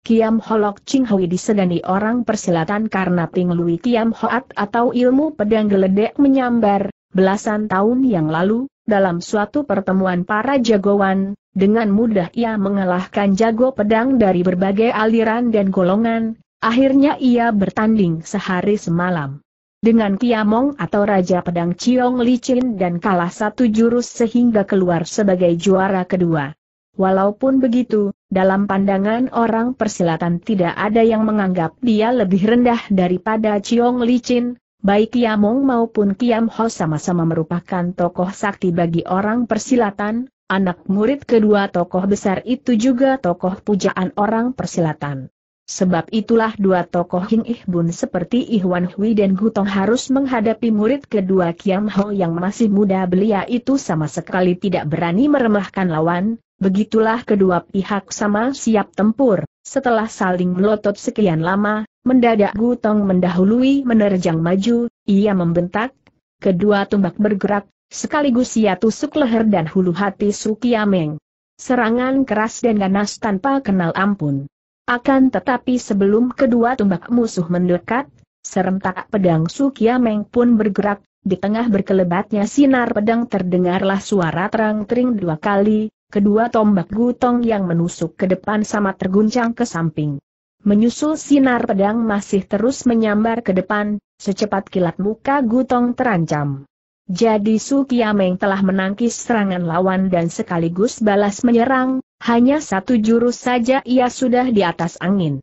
Kiam Holok Ching Hui disegani orang persilatan karena Ting Lui Kiam Hoat atau ilmu pedang geledek menyambar, belasan tahun yang lalu, dalam suatu pertemuan para jagoan, dengan mudah ia mengalahkan jago pedang dari berbagai aliran dan golongan, akhirnya ia bertanding sehari semalam. Dengan Kiamong atau Raja Pedang Ciong Licin dan kalah satu jurus sehingga keluar sebagai juara kedua. Walaupun begitu, dalam pandangan orang persilatan tidak ada yang menganggap dia lebih rendah daripada Ciong Licin, baik Kiamong maupun Kiam Ho sama-sama merupakan tokoh sakti bagi orang persilatan, Anak murid kedua tokoh besar itu juga tokoh pujaan orang persilatan. Sebab itulah dua tokoh Hing Ih Bun seperti Ihwan Hui dan Gutong harus menghadapi murid kedua Kiam Ho yang masih muda belia itu sama sekali tidak berani meremahkan lawan, begitulah kedua pihak sama siap tempur. Setelah saling melotot sekian lama, mendadak Gutong mendahului menerjang maju, ia membentak, kedua tumbak bergerak, Sekaligus ia tusuk leher dan hulu hati Sukiameng. Serangan keras dan ganas tanpa kenal ampun. Akan tetapi sebelum kedua tombak musuh mendekat, serentak pedang Sukiameng pun bergerak, di tengah berkelebatnya sinar pedang terdengarlah suara terang-tering dua kali, kedua tombak gutong yang menusuk ke depan sama terguncang ke samping. Menyusul sinar pedang masih terus menyambar ke depan, secepat kilat muka gutong terancam. Jadi Su Kiameng telah menangkis serangan lawan dan sekaligus balas menyerang, hanya satu jurus saja ia sudah di atas angin.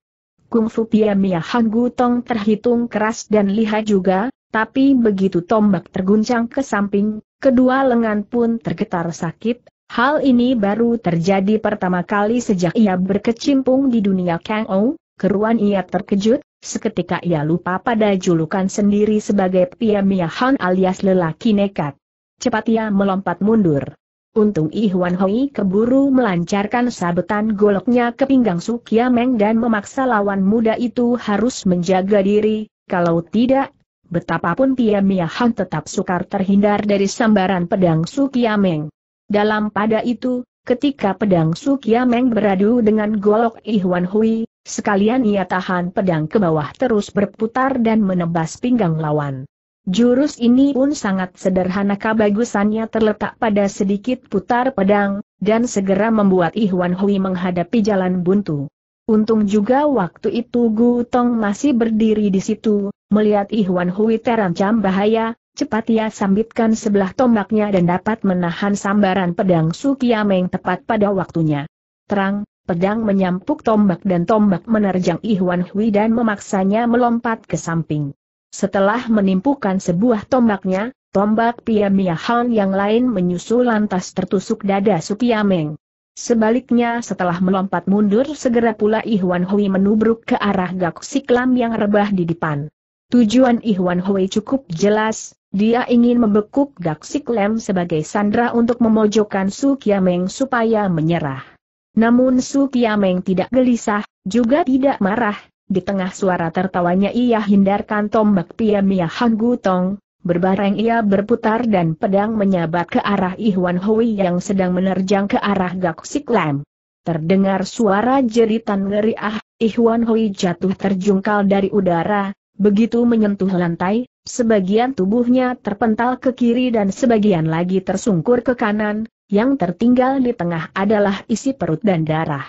Kung Fu Piamia Han Gutong terhitung keras dan lihai juga, tapi begitu tombak terguncang ke samping, kedua lengan pun tergetar sakit, Hal ini baru terjadi pertama kali sejak ia berkecimpung di dunia Kang keruan ia terkejut, seketika ia lupa pada julukan sendiri sebagai Han alias lelaki nekat. Cepat ia melompat mundur. Untung Ihwan Hoi keburu melancarkan sabetan goloknya ke pinggang Sukiameng dan memaksa lawan muda itu harus menjaga diri, kalau tidak, betapapun Han tetap sukar terhindar dari sambaran pedang Sukiameng. Dalam pada itu, ketika pedang Sukiameng beradu dengan golok Ihwan Hui, Sekalian ia tahan pedang ke bawah terus berputar dan menebas pinggang lawan. Jurus ini pun sangat sederhana kebagusannya terletak pada sedikit putar pedang, dan segera membuat Ihwan Hui menghadapi jalan buntu. Untung juga waktu itu Gu Tong masih berdiri di situ, melihat Ihwan Hui terancam bahaya, cepat ia sambitkan sebelah tombaknya dan dapat menahan sambaran pedang Su Kiameng tepat pada waktunya. Terang, pedang menyampuk tombak dan tombak menerjang Ihwan Hui dan memaksanya melompat ke samping. Setelah menimpukan sebuah tombaknya, tombak Pia Mia Han yang lain menyusul lantas tertusuk dada Meng. Sebaliknya setelah melompat mundur segera pula Ihwan Hui menubruk ke arah gak siklam yang rebah di depan. Tujuan Ihwan Hui cukup jelas, dia ingin membekuk gak siklam sebagai sandra untuk memojokkan Su Kiameng supaya menyerah. Namun Su Kiameng tidak gelisah, juga tidak marah, di tengah suara tertawanya ia hindarkan tombak Pia Mia Han Gutong, berbareng ia berputar dan pedang menyabat ke arah Ihwan Hui yang sedang menerjang ke arah Gak Siklam. Terdengar suara jeritan ngeri ngeriah, Ihwan Hui jatuh terjungkal dari udara, begitu menyentuh lantai, sebagian tubuhnya terpental ke kiri dan sebagian lagi tersungkur ke kanan, yang tertinggal di tengah adalah isi perut dan darah.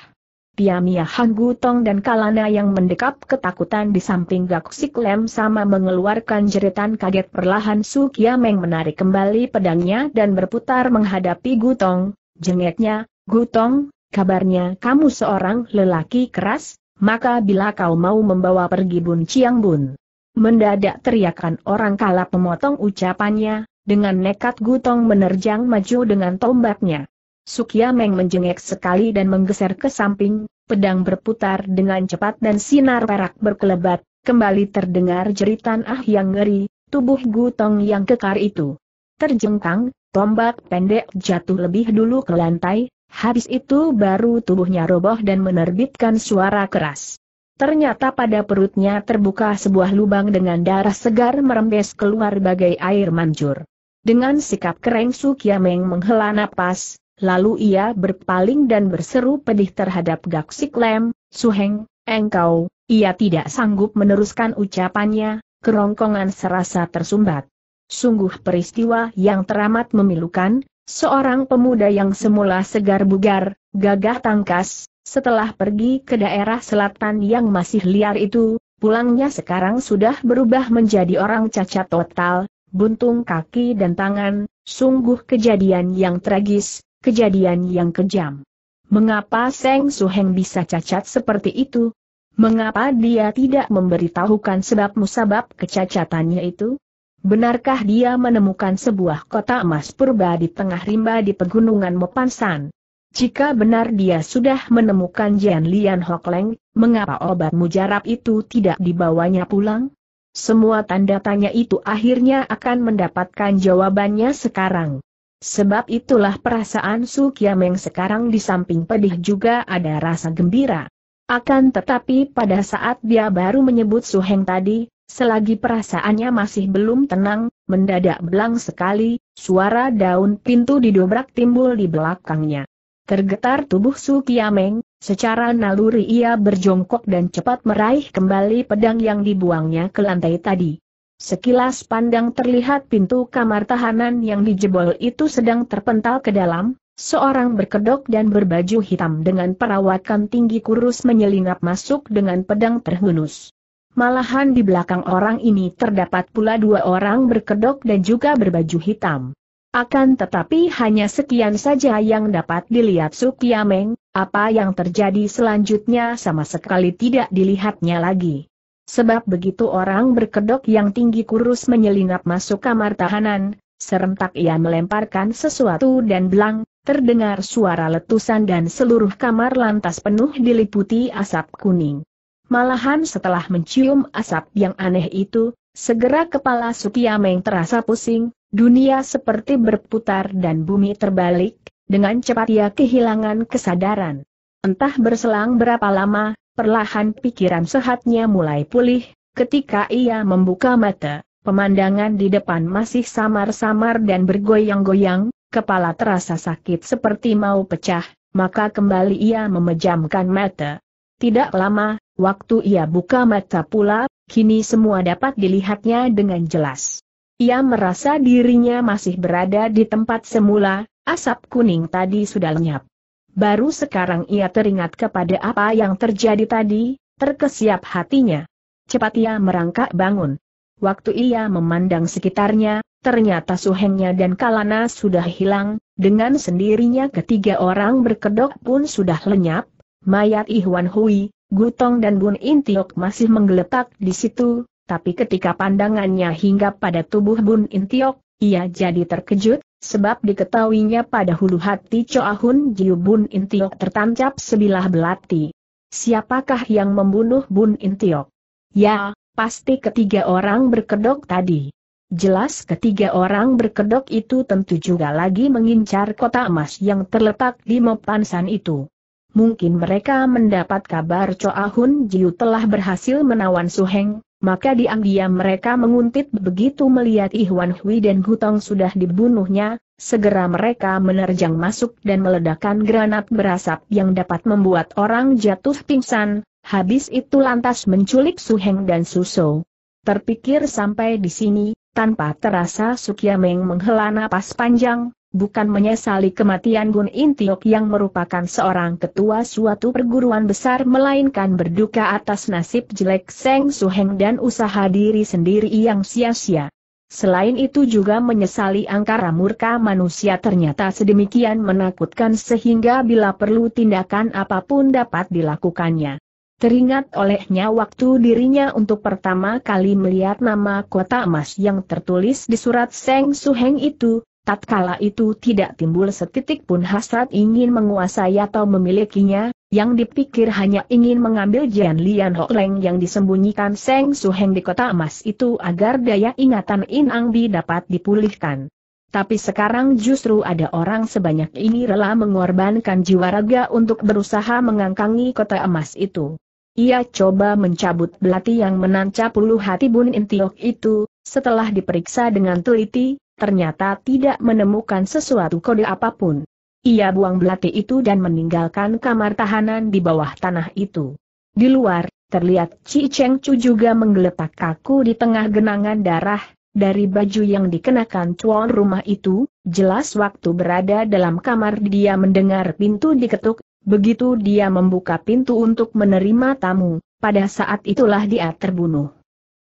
Tiamia Han Gutong dan Kalana yang mendekap ketakutan di samping Sik Lem sama mengeluarkan jeritan kaget perlahan Su Kiameng menarik kembali pedangnya dan berputar menghadapi Gutong, jengeknya, Gutong, kabarnya kamu seorang lelaki keras, maka bila kau mau membawa pergi Bun Ciang Bun. Mendadak teriakan orang kala pemotong ucapannya, dengan nekat Gutong menerjang maju dengan tombaknya. Sukia Meng menjengek sekali dan menggeser ke samping, pedang berputar dengan cepat dan sinar perak berkelebat, kembali terdengar jeritan ah yang ngeri, tubuh Gutong yang kekar itu. Terjengkang, tombak pendek jatuh lebih dulu ke lantai, habis itu baru tubuhnya roboh dan menerbitkan suara keras. Ternyata pada perutnya terbuka sebuah lubang dengan darah segar merembes keluar bagai air manjur. Dengan sikap kering Su Kiameng menghela napas, lalu ia berpaling dan berseru pedih terhadap Sik Lem, Suheng, engkau, ia tidak sanggup meneruskan ucapannya, kerongkongan serasa tersumbat. Sungguh peristiwa yang teramat memilukan, seorang pemuda yang semula segar bugar, gagah tangkas, setelah pergi ke daerah selatan yang masih liar itu, pulangnya sekarang sudah berubah menjadi orang cacat total, buntung kaki dan tangan, sungguh kejadian yang tragis, kejadian yang kejam. Mengapa Seng Suheng bisa cacat seperti itu? Mengapa dia tidak memberitahukan sebab musabab kecacatannya itu? Benarkah dia menemukan sebuah kotak emas purba di tengah rimba di pegunungan Mopansan? Jika benar dia sudah menemukan Jian Lian Hokleng, mengapa obat mujarab itu tidak dibawanya pulang? Semua tanda tanya itu akhirnya akan mendapatkan jawabannya sekarang. Sebab itulah perasaan Su Kiameng sekarang di samping pedih juga ada rasa gembira. Akan tetapi pada saat dia baru menyebut Su Heng tadi, selagi perasaannya masih belum tenang, mendadak belang sekali, suara daun pintu didobrak timbul di belakangnya. Tergetar tubuh Su Kiameng, Secara naluri ia berjongkok dan cepat meraih kembali pedang yang dibuangnya ke lantai tadi. Sekilas pandang terlihat pintu kamar tahanan yang dijebol itu sedang terpental ke dalam, seorang berkedok dan berbaju hitam dengan perawakan tinggi kurus menyelinap masuk dengan pedang terhunus. Malahan di belakang orang ini terdapat pula dua orang berkedok dan juga berbaju hitam. Akan tetapi hanya sekian saja yang dapat dilihat Sukiameng, apa yang terjadi selanjutnya sama sekali tidak dilihatnya lagi. Sebab begitu orang berkedok yang tinggi kurus menyelinap masuk kamar tahanan, serentak ia melemparkan sesuatu dan belang, terdengar suara letusan dan seluruh kamar lantas penuh diliputi asap kuning. Malahan setelah mencium asap yang aneh itu, segera kepala Sukiameng terasa pusing, Dunia seperti berputar dan bumi terbalik, dengan cepat ia kehilangan kesadaran. Entah berselang berapa lama, perlahan pikiran sehatnya mulai pulih, ketika ia membuka mata, pemandangan di depan masih samar-samar dan bergoyang-goyang, kepala terasa sakit seperti mau pecah, maka kembali ia memejamkan mata. Tidak lama, waktu ia buka mata pula, kini semua dapat dilihatnya dengan jelas. Ia merasa dirinya masih berada di tempat semula, asap kuning tadi sudah lenyap. Baru sekarang ia teringat kepada apa yang terjadi tadi, terkesiap hatinya. Cepat ia merangkak bangun. Waktu ia memandang sekitarnya, ternyata Suhengnya dan Kalana sudah hilang, dengan sendirinya ketiga orang berkedok pun sudah lenyap, mayat Ihwan Hui, Gutong dan Bun Intiok masih menggeletak di situ, tapi ketika pandangannya hingga pada tubuh Bun Intiok, ia jadi terkejut, sebab diketahuinya pada hulu hati Choa Hun Jiu Bun Intiok tertancap sebilah belati. Siapakah yang membunuh Bun Intiok? Ya, pasti ketiga orang berkedok tadi. Jelas ketiga orang berkedok itu tentu juga lagi mengincar kota emas yang terletak di Mopansan itu. Mungkin mereka mendapat kabar Choa Hun Jiu telah berhasil menawan Suheng, maka diam-diam mereka menguntit begitu melihat Ihwan Hui dan Gutong sudah dibunuhnya, segera mereka menerjang masuk dan meledakkan granat berasap yang dapat membuat orang jatuh pingsan, habis itu lantas menculik Suheng dan Suso. Terpikir sampai di sini, tanpa terasa Sukiameng menghela napas panjang, bukan menyesali kematian Gun Intiok yang merupakan seorang ketua suatu perguruan besar melainkan berduka atas nasib jelek Seng Suheng dan usaha diri sendiri yang sia-sia. Selain itu juga menyesali angkara murka manusia ternyata sedemikian menakutkan sehingga bila perlu tindakan apapun dapat dilakukannya. Teringat olehnya waktu dirinya untuk pertama kali melihat nama kota emas yang tertulis di surat Seng Suheng itu, tatkala itu tidak timbul setitik pun hasrat ingin menguasai atau memilikinya, yang dipikir hanya ingin mengambil Jian Lian Ho Leng yang disembunyikan Seng Su Heng di kota emas itu agar daya ingatan In Ang Bi dapat dipulihkan. Tapi sekarang justru ada orang sebanyak ini rela mengorbankan jiwa raga untuk berusaha mengangkangi kota emas itu. Ia coba mencabut belati yang menancap puluh hati Bun Intiok itu, setelah diperiksa dengan teliti, ternyata tidak menemukan sesuatu kode apapun. Ia buang belati itu dan meninggalkan kamar tahanan di bawah tanah itu. Di luar, terlihat Ci Cheng Chu juga menggeletak kaku di tengah genangan darah, dari baju yang dikenakan tuan rumah itu, jelas waktu berada dalam kamar dia mendengar pintu diketuk, begitu dia membuka pintu untuk menerima tamu, pada saat itulah dia terbunuh.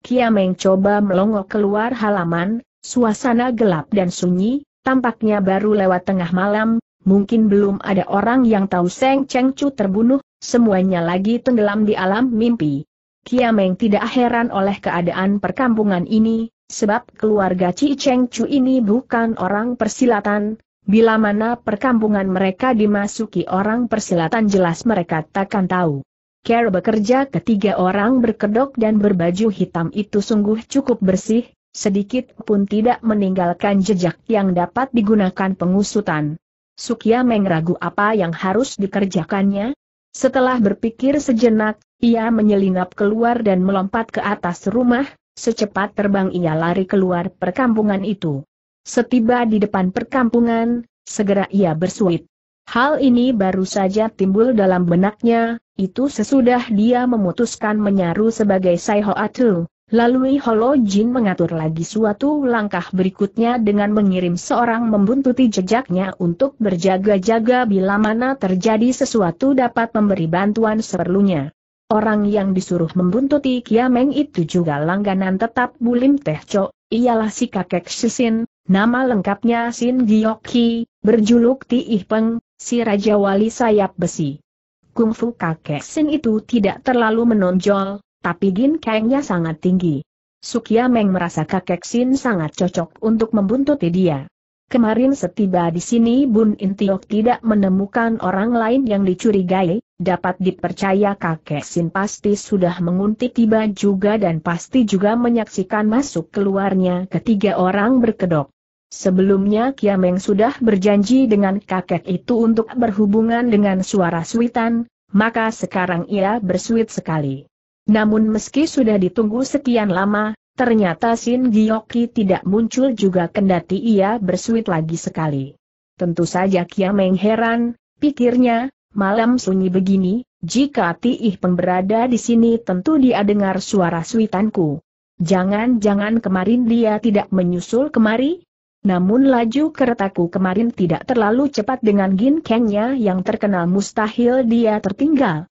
Kiameng coba melongok keluar halaman, Suasana gelap dan sunyi, tampaknya baru lewat tengah malam, mungkin belum ada orang yang tahu Seng Cheng Chu terbunuh, semuanya lagi tenggelam di alam mimpi. Kiameng tidak heran oleh keadaan perkampungan ini, sebab keluarga Ci Cheng Chu ini bukan orang persilatan, bila mana perkampungan mereka dimasuki orang persilatan jelas mereka takkan tahu. Care bekerja ketiga orang berkedok dan berbaju hitam itu sungguh cukup bersih, sedikit pun tidak meninggalkan jejak yang dapat digunakan pengusutan. Sukya mengragu apa yang harus dikerjakannya. Setelah berpikir sejenak, ia menyelinap keluar dan melompat ke atas rumah, secepat terbang ia lari keluar perkampungan itu. Setiba di depan perkampungan, segera ia bersuit. Hal ini baru saja timbul dalam benaknya, itu sesudah dia memutuskan menyaru sebagai Saiho Atul. Lalu Holo Jin mengatur lagi suatu langkah berikutnya dengan mengirim seorang membuntuti jejaknya untuk berjaga-jaga bila mana terjadi sesuatu dapat memberi bantuan seperlunya. Orang yang disuruh membuntuti Kiameng itu juga langganan tetap Bulim Teh Cho, ialah si kakek Sisin, nama lengkapnya Sin Gioki, berjuluk Ti Peng, si Raja Wali Sayap Besi. Kungfu kakek Sin itu tidak terlalu menonjol, tapi gin kengnya sangat tinggi. Sukia Meng merasa kakek Sin sangat cocok untuk membuntuti dia. Kemarin setiba di sini Bun Intiok tidak menemukan orang lain yang dicurigai, dapat dipercaya kakek Sin pasti sudah menguntit tiba juga dan pasti juga menyaksikan masuk keluarnya ketiga orang berkedok. Sebelumnya Kiameng sudah berjanji dengan kakek itu untuk berhubungan dengan suara suitan, maka sekarang ia bersuit sekali. Namun meski sudah ditunggu sekian lama, ternyata Shin Gioki tidak muncul juga kendati ia bersuit lagi sekali. Tentu saja Kiameng heran, pikirnya, malam sunyi begini, jika Ti Tiih pemberada di sini tentu dia dengar suara suitanku. Jangan-jangan kemarin dia tidak menyusul kemari? Namun laju keretaku kemarin tidak terlalu cepat dengan gin kengnya yang terkenal mustahil dia tertinggal.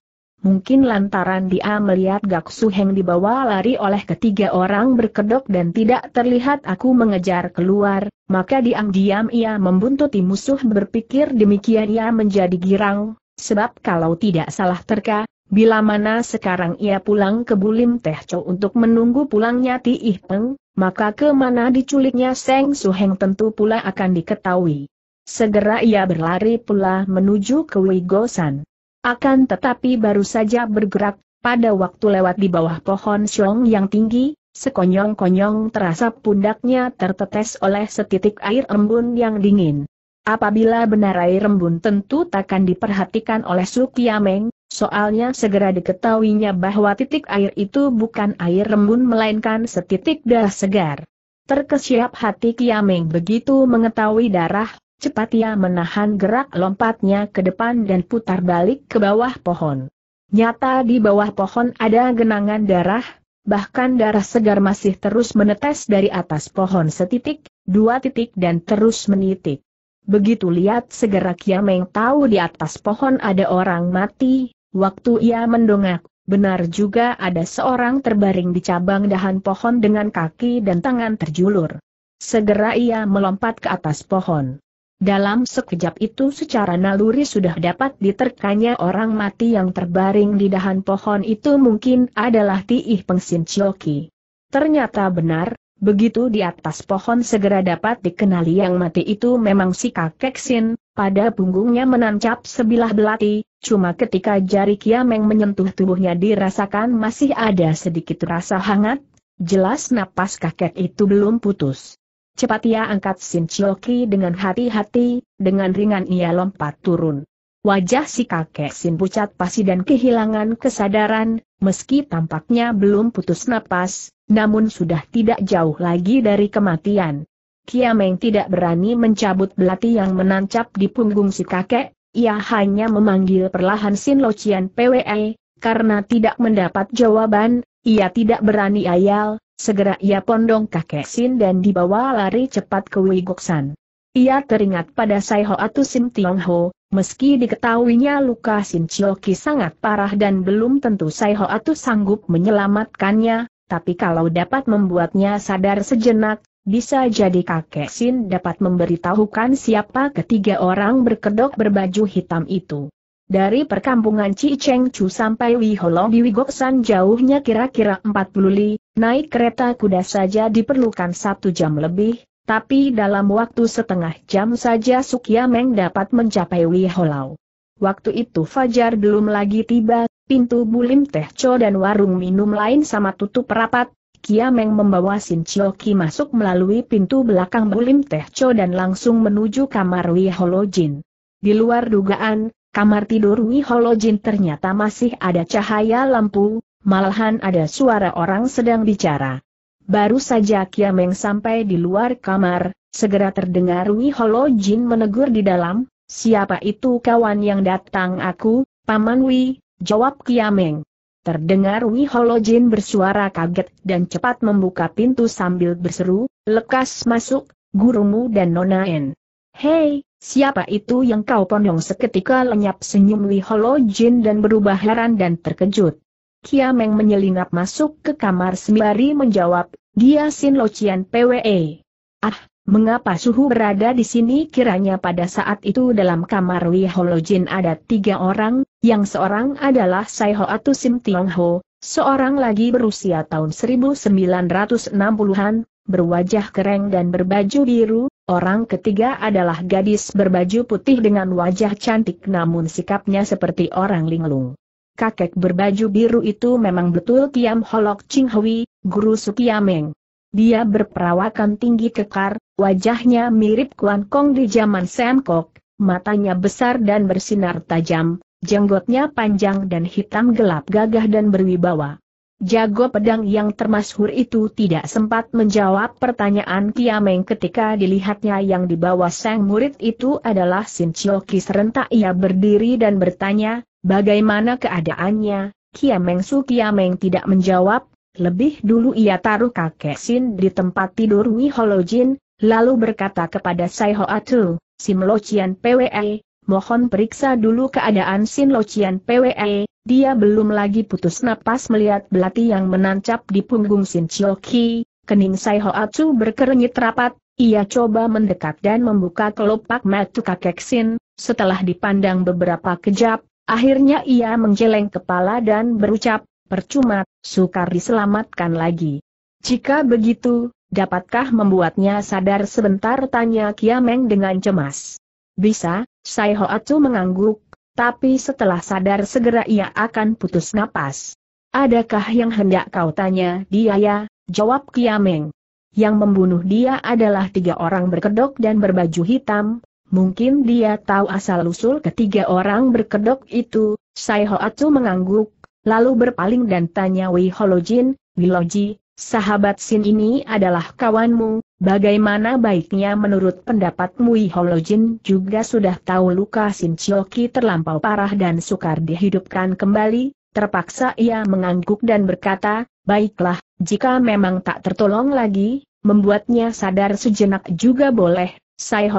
Mungkin lantaran dia melihat Gak Suheng dibawa lari oleh ketiga orang berkedok dan tidak terlihat aku mengejar keluar, maka diam-diam ia membuntuti musuh berpikir demikian ia menjadi girang, sebab kalau tidak salah terka, bila mana sekarang ia pulang ke Bulim Teh Chow untuk menunggu pulangnya Ti Ih Peng, maka kemana diculiknya Seng Suheng tentu pula akan diketahui. Segera ia berlari pula menuju ke Wigosan. Akan tetapi baru saja bergerak, pada waktu lewat di bawah pohon siong yang tinggi, sekonyong-konyong terasa pundaknya tertetes oleh setitik air embun yang dingin. Apabila benar air embun tentu takkan diperhatikan oleh Su Kiameng, soalnya segera diketahuinya bahwa titik air itu bukan air embun melainkan setitik darah segar. Terkesiap hati Kiameng begitu mengetahui darah Cepat ia menahan gerak lompatnya ke depan dan putar balik ke bawah pohon. Nyata di bawah pohon ada genangan darah, bahkan darah segar masih terus menetes dari atas pohon setitik, dua titik dan terus menitik. Begitu lihat segera Kiameng tahu di atas pohon ada orang mati, waktu ia mendongak, benar juga ada seorang terbaring di cabang dahan pohon dengan kaki dan tangan terjulur. Segera ia melompat ke atas pohon. Dalam sekejap itu secara naluri sudah dapat diterkanya orang mati yang terbaring di dahan pohon itu mungkin adalah Tiih Pengsin Cioki. Ternyata benar, begitu di atas pohon segera dapat dikenali yang mati itu memang si kakek Sin, pada punggungnya menancap sebilah belati, cuma ketika jari Kiameng menyentuh tubuhnya dirasakan masih ada sedikit rasa hangat, jelas napas kakek itu belum putus. Cepat ia angkat sin Sinchloki dengan hati-hati, dengan ringan ia lompat turun. Wajah si kakek Sin pucat pasi dan kehilangan kesadaran, meski tampaknya belum putus napas, namun sudah tidak jauh lagi dari kematian. Kiameng tidak berani mencabut belati yang menancap di punggung si kakek, ia hanya memanggil perlahan Sin Locian PWE, karena tidak mendapat jawaban, ia tidak berani ayal, Segera ia pondong kakek Sin dan dibawa lari cepat ke Wigoksan. Ia teringat pada Sai Ho Atu Sim Tiong Ho, meski diketahuinya luka Sin Chioki sangat parah dan belum tentu Sai Ho Atu sanggup menyelamatkannya, tapi kalau dapat membuatnya sadar sejenak, bisa jadi kakek Sin dapat memberitahukan siapa ketiga orang berkedok berbaju hitam itu. Dari perkampungan Cicheng Chu sampai Wiholo di Wigoksan jauhnya kira-kira 40 li, naik kereta kuda saja diperlukan satu jam lebih, tapi dalam waktu setengah jam saja Sukiameng dapat mencapai Wiholong. Waktu itu Fajar belum lagi tiba, pintu bulim teh co dan warung minum lain sama tutup rapat, Kiameng membawa Ki masuk melalui pintu belakang Bulim Teh Cho dan langsung menuju kamar Wiholo Jin. Di luar dugaan, Kamar tidur Wiholojin ternyata masih ada cahaya lampu, malahan ada suara orang sedang bicara. Baru saja Kiameng sampai di luar kamar, segera terdengar Wiholojin menegur di dalam, siapa itu kawan yang datang aku, Paman Wi, jawab Kiameng. Terdengar Wiholojin bersuara kaget dan cepat membuka pintu sambil berseru, lekas masuk, gurumu dan nonain. Hei, Siapa itu yang kau ponong seketika lenyap senyum Li Holo Jin dan berubah heran dan terkejut. Kiameng menyelinap masuk ke kamar sembari menjawab, dia Sin Lo Cian PWE. Ah, mengapa suhu berada di sini kiranya pada saat itu dalam kamar Li Holo Jin ada tiga orang, yang seorang adalah Sai Ho Atu Sim Tiong Ho, seorang lagi berusia tahun 1960-an, berwajah kereng dan berbaju biru, Orang ketiga adalah gadis berbaju putih dengan wajah cantik namun sikapnya seperti orang linglung. Kakek berbaju biru itu memang betul Kiam Holok Ching Hui, guru Sukiameng. Dia berperawakan tinggi kekar, wajahnya mirip Kuan Kong di zaman Sam Kok, matanya besar dan bersinar tajam, jenggotnya panjang dan hitam gelap gagah dan berwibawa. Jago pedang yang termasyhur itu tidak sempat menjawab pertanyaan Kiameng ketika dilihatnya yang dibawa sang murid itu adalah Sin Chioki serentak ia berdiri dan bertanya, bagaimana keadaannya, Kiameng Su Kiameng tidak menjawab, lebih dulu ia taruh kakek Sin di tempat tidur Wiholojin, lalu berkata kepada Sai Hoatu, Sim Chian PWE, mohon periksa dulu keadaan Sin Chian PWE, dia belum lagi putus napas melihat belati yang menancap di punggung Sin Ki. kening Sai Atsu berkerenyit rapat, ia coba mendekat dan membuka kelopak mata kakek Sin, setelah dipandang beberapa kejap, akhirnya ia menggeleng kepala dan berucap, percuma, sukar diselamatkan lagi. Jika begitu, dapatkah membuatnya sadar sebentar tanya Kiameng dengan cemas. Bisa, Sai Atsu mengangguk, tapi setelah sadar segera ia akan putus napas. Adakah yang hendak kau tanya dia ya? Jawab Kiameng. Yang membunuh dia adalah tiga orang berkedok dan berbaju hitam, mungkin dia tahu asal-usul ketiga orang berkedok itu, Sai Hoatsu mengangguk, lalu berpaling dan tanya Wei Holojin, Wiloji, sahabat Sin ini adalah kawanmu, Bagaimana baiknya menurut pendapat Mui Holojin juga sudah tahu luka Chioki terlampau parah dan sukar dihidupkan kembali, terpaksa ia mengangguk dan berkata, baiklah, jika memang tak tertolong lagi, membuatnya sadar sejenak juga boleh.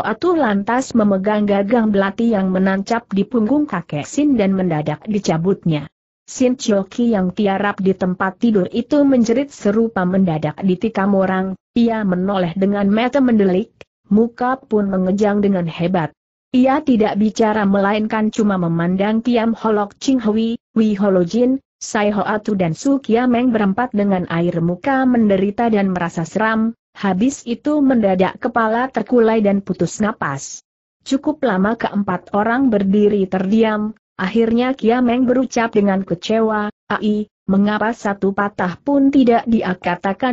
Atu lantas memegang gagang belati yang menancap di punggung kakek Sin dan mendadak dicabutnya. Sin Choki yang tiarap di tempat tidur itu menjerit serupa mendadak ditikam orang, ia menoleh dengan mata mendelik, muka pun mengejang dengan hebat. Ia tidak bicara melainkan cuma memandang Tiam Holok Ching Hui, Wi Holojin, Sai Atu dan Su Kiameng berempat dengan air muka menderita dan merasa seram, habis itu mendadak kepala terkulai dan putus napas. Cukup lama keempat orang berdiri terdiam, Akhirnya Kiameng berucap dengan kecewa, Ai, mengapa satu patah pun tidak dia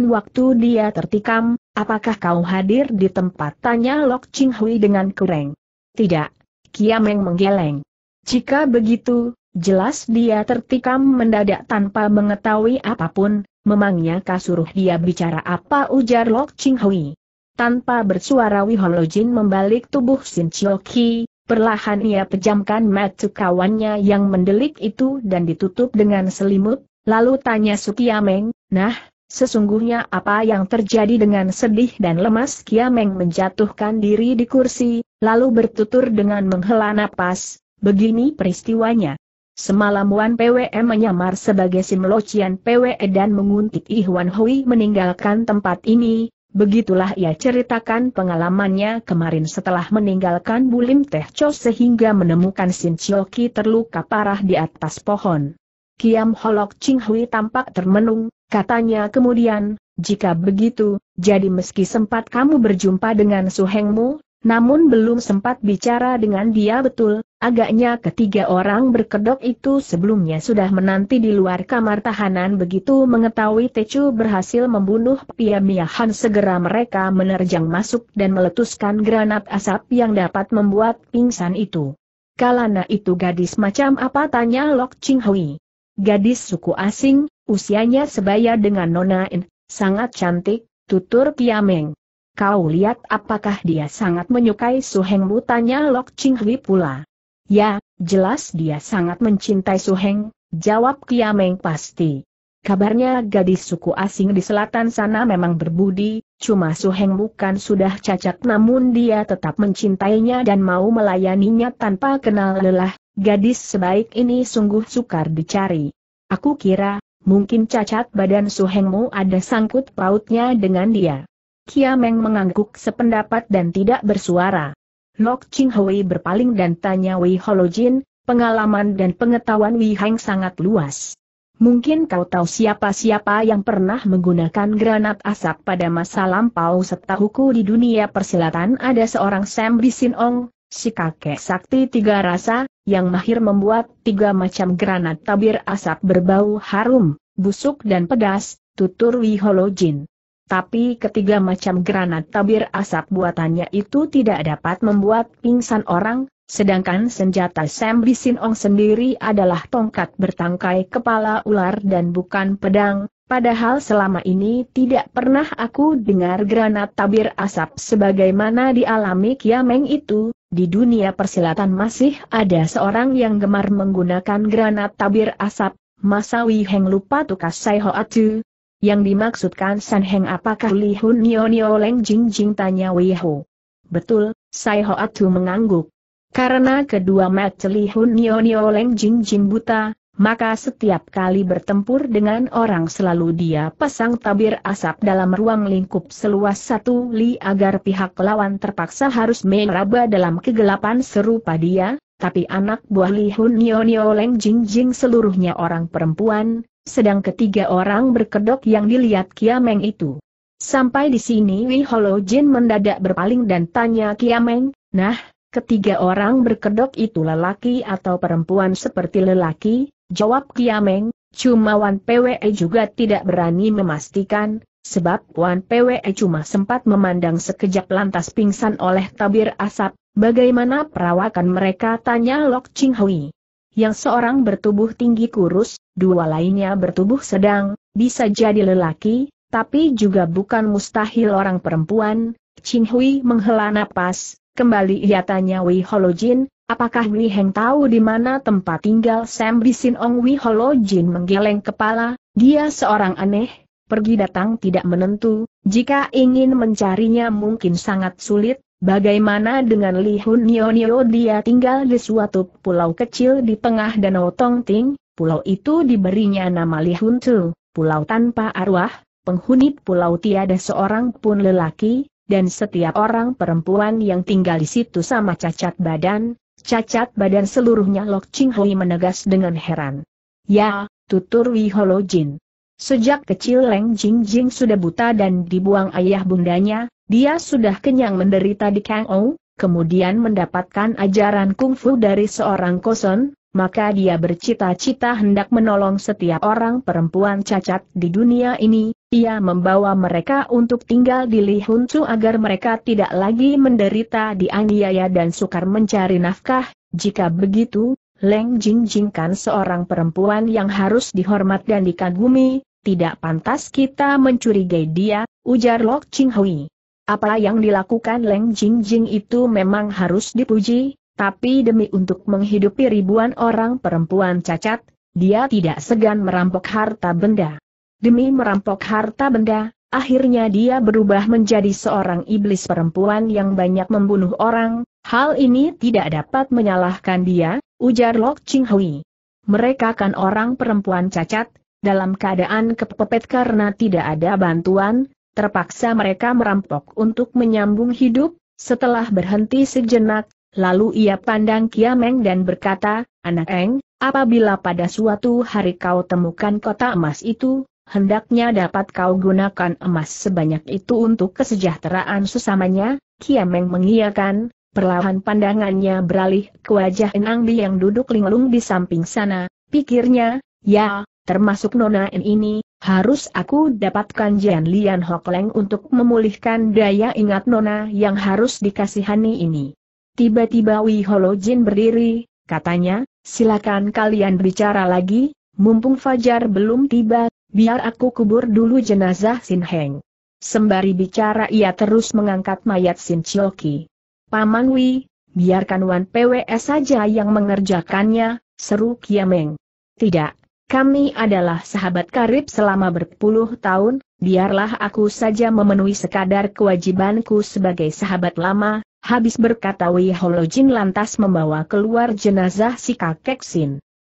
waktu dia tertikam, apakah kau hadir di tempat tanya Lok Ching Hui dengan kureng? Tidak. Kiameng menggeleng. Jika begitu, jelas dia tertikam mendadak tanpa mengetahui apapun, memangnya kasuruh dia bicara apa ujar Lok Ching Hui. Tanpa bersuara Wihon Lojin membalik tubuh Sin Chioki, Perlahan ia pejamkan mata kawannya yang mendelik itu dan ditutup dengan selimut, lalu tanya Sukiameng, nah, sesungguhnya apa yang terjadi dengan sedih dan lemas Kiameng menjatuhkan diri di kursi, lalu bertutur dengan menghela napas, begini peristiwanya. Semalam Wan PWM menyamar sebagai Simlocian PWE dan menguntit Ihwan Hui meninggalkan tempat ini, Begitulah ia ceritakan pengalamannya kemarin setelah meninggalkan Bulim Teh Cho sehingga menemukan Sin Chioki terluka parah di atas pohon. Kiam Holok Ching Hui tampak termenung, katanya kemudian, jika begitu, jadi meski sempat kamu berjumpa dengan suhengmu, namun belum sempat bicara dengan dia betul, agaknya ketiga orang berkedok itu sebelumnya sudah menanti di luar kamar tahanan begitu mengetahui Techu berhasil membunuh Pia Han segera mereka menerjang masuk dan meletuskan granat asap yang dapat membuat pingsan itu. Kalana itu gadis macam apa tanya Lok Ching Hui. Gadis suku asing, usianya sebaya dengan Nona In, sangat cantik, tutur Pia Meng. Kau lihat apakah dia sangat menyukai Su Heng Mu tanya Lok Ching Hui pula. Ya, jelas dia sangat mencintai Su Heng, jawab Kiameng pasti. Kabarnya gadis suku asing di selatan sana memang berbudi, cuma Su Suheng bukan sudah cacat namun dia tetap mencintainya dan mau melayaninya tanpa kenal lelah, gadis sebaik ini sungguh sukar dicari. Aku kira, mungkin cacat badan Su Hengmu ada sangkut pautnya dengan dia. Kiameng mengangguk sependapat dan tidak bersuara. Nok Ching Hui berpaling dan tanya Wei Holojin, pengalaman dan pengetahuan Wei Heng sangat luas. Mungkin kau tahu siapa-siapa yang pernah menggunakan granat asap pada masa lampau setahuku di dunia persilatan ada seorang Sam Ong, si kakek sakti tiga rasa, yang mahir membuat tiga macam granat tabir asap berbau harum, busuk dan pedas, tutur Wei Holojin. Tapi ketiga macam granat tabir asap buatannya itu tidak dapat membuat pingsan orang, sedangkan senjata Sam Ong sendiri adalah tongkat bertangkai kepala ular dan bukan pedang, padahal selama ini tidak pernah aku dengar granat tabir asap sebagaimana dialami Kiameng itu, di dunia persilatan masih ada seorang yang gemar menggunakan granat tabir asap, Masawi Heng lupa tukas Sai Hoatu, yang dimaksudkan San Heng apakah Li Hun Nio Nio Leng Jing Jing tanya Wei Ho. Betul, Sai Ho Atu mengangguk. Karena kedua mata Li Hun Nio Nio Leng Jing Jing buta, maka setiap kali bertempur dengan orang selalu dia pasang tabir asap dalam ruang lingkup seluas satu li agar pihak lawan terpaksa harus meraba dalam kegelapan serupa dia, tapi anak buah Li Hun Nio Nio Leng Jing Jing seluruhnya orang perempuan, sedang ketiga orang berkedok yang dilihat Kiameng itu. Sampai di sini Wei Holo Jin mendadak berpaling dan tanya Kiameng, nah, ketiga orang berkedok itu lelaki atau perempuan seperti lelaki, jawab Kiameng, cuma Wan PWE juga tidak berani memastikan, sebab Wan PWE cuma sempat memandang sekejap lantas pingsan oleh tabir asap, bagaimana perawakan mereka tanya Lok Ching Hui yang seorang bertubuh tinggi kurus, dua lainnya bertubuh sedang, bisa jadi lelaki, tapi juga bukan mustahil orang perempuan. Ching Hui menghela napas, kembali ia tanya Wei Holojin, apakah Wei Heng tahu di mana tempat tinggal Sam Bisin Ong Wei Holojin menggeleng kepala, dia seorang aneh, pergi datang tidak menentu, jika ingin mencarinya mungkin sangat sulit, Bagaimana dengan Li Hun Nio Nio dia tinggal di suatu pulau kecil di tengah Danau Tongting, pulau itu diberinya nama Li Hun Tu, pulau tanpa arwah, penghuni pulau tiada seorang pun lelaki, dan setiap orang perempuan yang tinggal di situ sama cacat badan, cacat badan seluruhnya Lok Ching Hui menegas dengan heran. Ya, tutur Wi Holo Jin. Sejak kecil Leng Jing Jing sudah buta dan dibuang ayah bundanya, dia sudah kenyang menderita di Kang Ou, kemudian mendapatkan ajaran kungfu dari seorang koson, maka dia bercita-cita hendak menolong setiap orang perempuan cacat di dunia ini, ia membawa mereka untuk tinggal di Li Hun Chu agar mereka tidak lagi menderita di dianiaya dan sukar mencari nafkah, jika begitu, Leng Jingjing kan seorang perempuan yang harus dihormat dan dikagumi, tidak pantas kita mencurigai dia, ujar Lok Ching Hui. Apa yang dilakukan Leng Jing Jing itu memang harus dipuji, tapi demi untuk menghidupi ribuan orang perempuan cacat, dia tidak segan merampok harta benda. Demi merampok harta benda, akhirnya dia berubah menjadi seorang iblis perempuan yang banyak membunuh orang, hal ini tidak dapat menyalahkan dia, ujar Lok Ching Hui. Mereka kan orang perempuan cacat, dalam keadaan kepepet karena tidak ada bantuan, terpaksa mereka merampok untuk menyambung hidup, setelah berhenti sejenak, lalu ia pandang Kiameng dan berkata, Anak Eng, apabila pada suatu hari kau temukan kota emas itu, hendaknya dapat kau gunakan emas sebanyak itu untuk kesejahteraan sesamanya, Kiameng mengiyakan, Perlahan pandangannya beralih ke wajah Enang Bi yang duduk linglung di samping sana, pikirnya, ya, termasuk Nona N ini, harus aku dapatkan Jian Lian Hok Leng untuk memulihkan daya ingat Nona yang harus dikasihani ini. Tiba-tiba Wi Holo Jin berdiri, katanya, silakan kalian bicara lagi, mumpung Fajar belum tiba, biar aku kubur dulu jenazah Sin Heng. Sembari bicara ia terus mengangkat mayat Sin Chioki. Paman Wi, biarkan Wan PWS saja yang mengerjakannya, seru Kiameng. Tidak, kami adalah sahabat karib selama berpuluh tahun, biarlah aku saja memenuhi sekadar kewajibanku sebagai sahabat lama, habis berkata Wiholojin lantas membawa keluar jenazah si kakek Sin.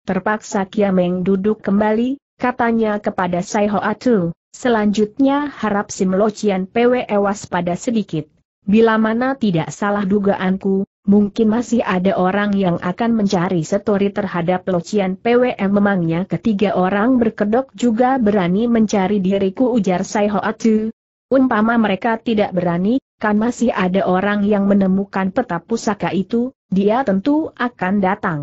Terpaksa Kiameng duduk kembali, katanya kepada Sai Hoatu, selanjutnya harap Simlojian PW ewas pada sedikit. Bila mana tidak salah dugaanku, Mungkin masih ada orang yang akan mencari setori terhadap Locian PWM memangnya ketiga orang berkedok juga berani mencari diriku ujar Sai Hoatsu. Umpama mereka tidak berani, kan masih ada orang yang menemukan peta pusaka itu, dia tentu akan datang.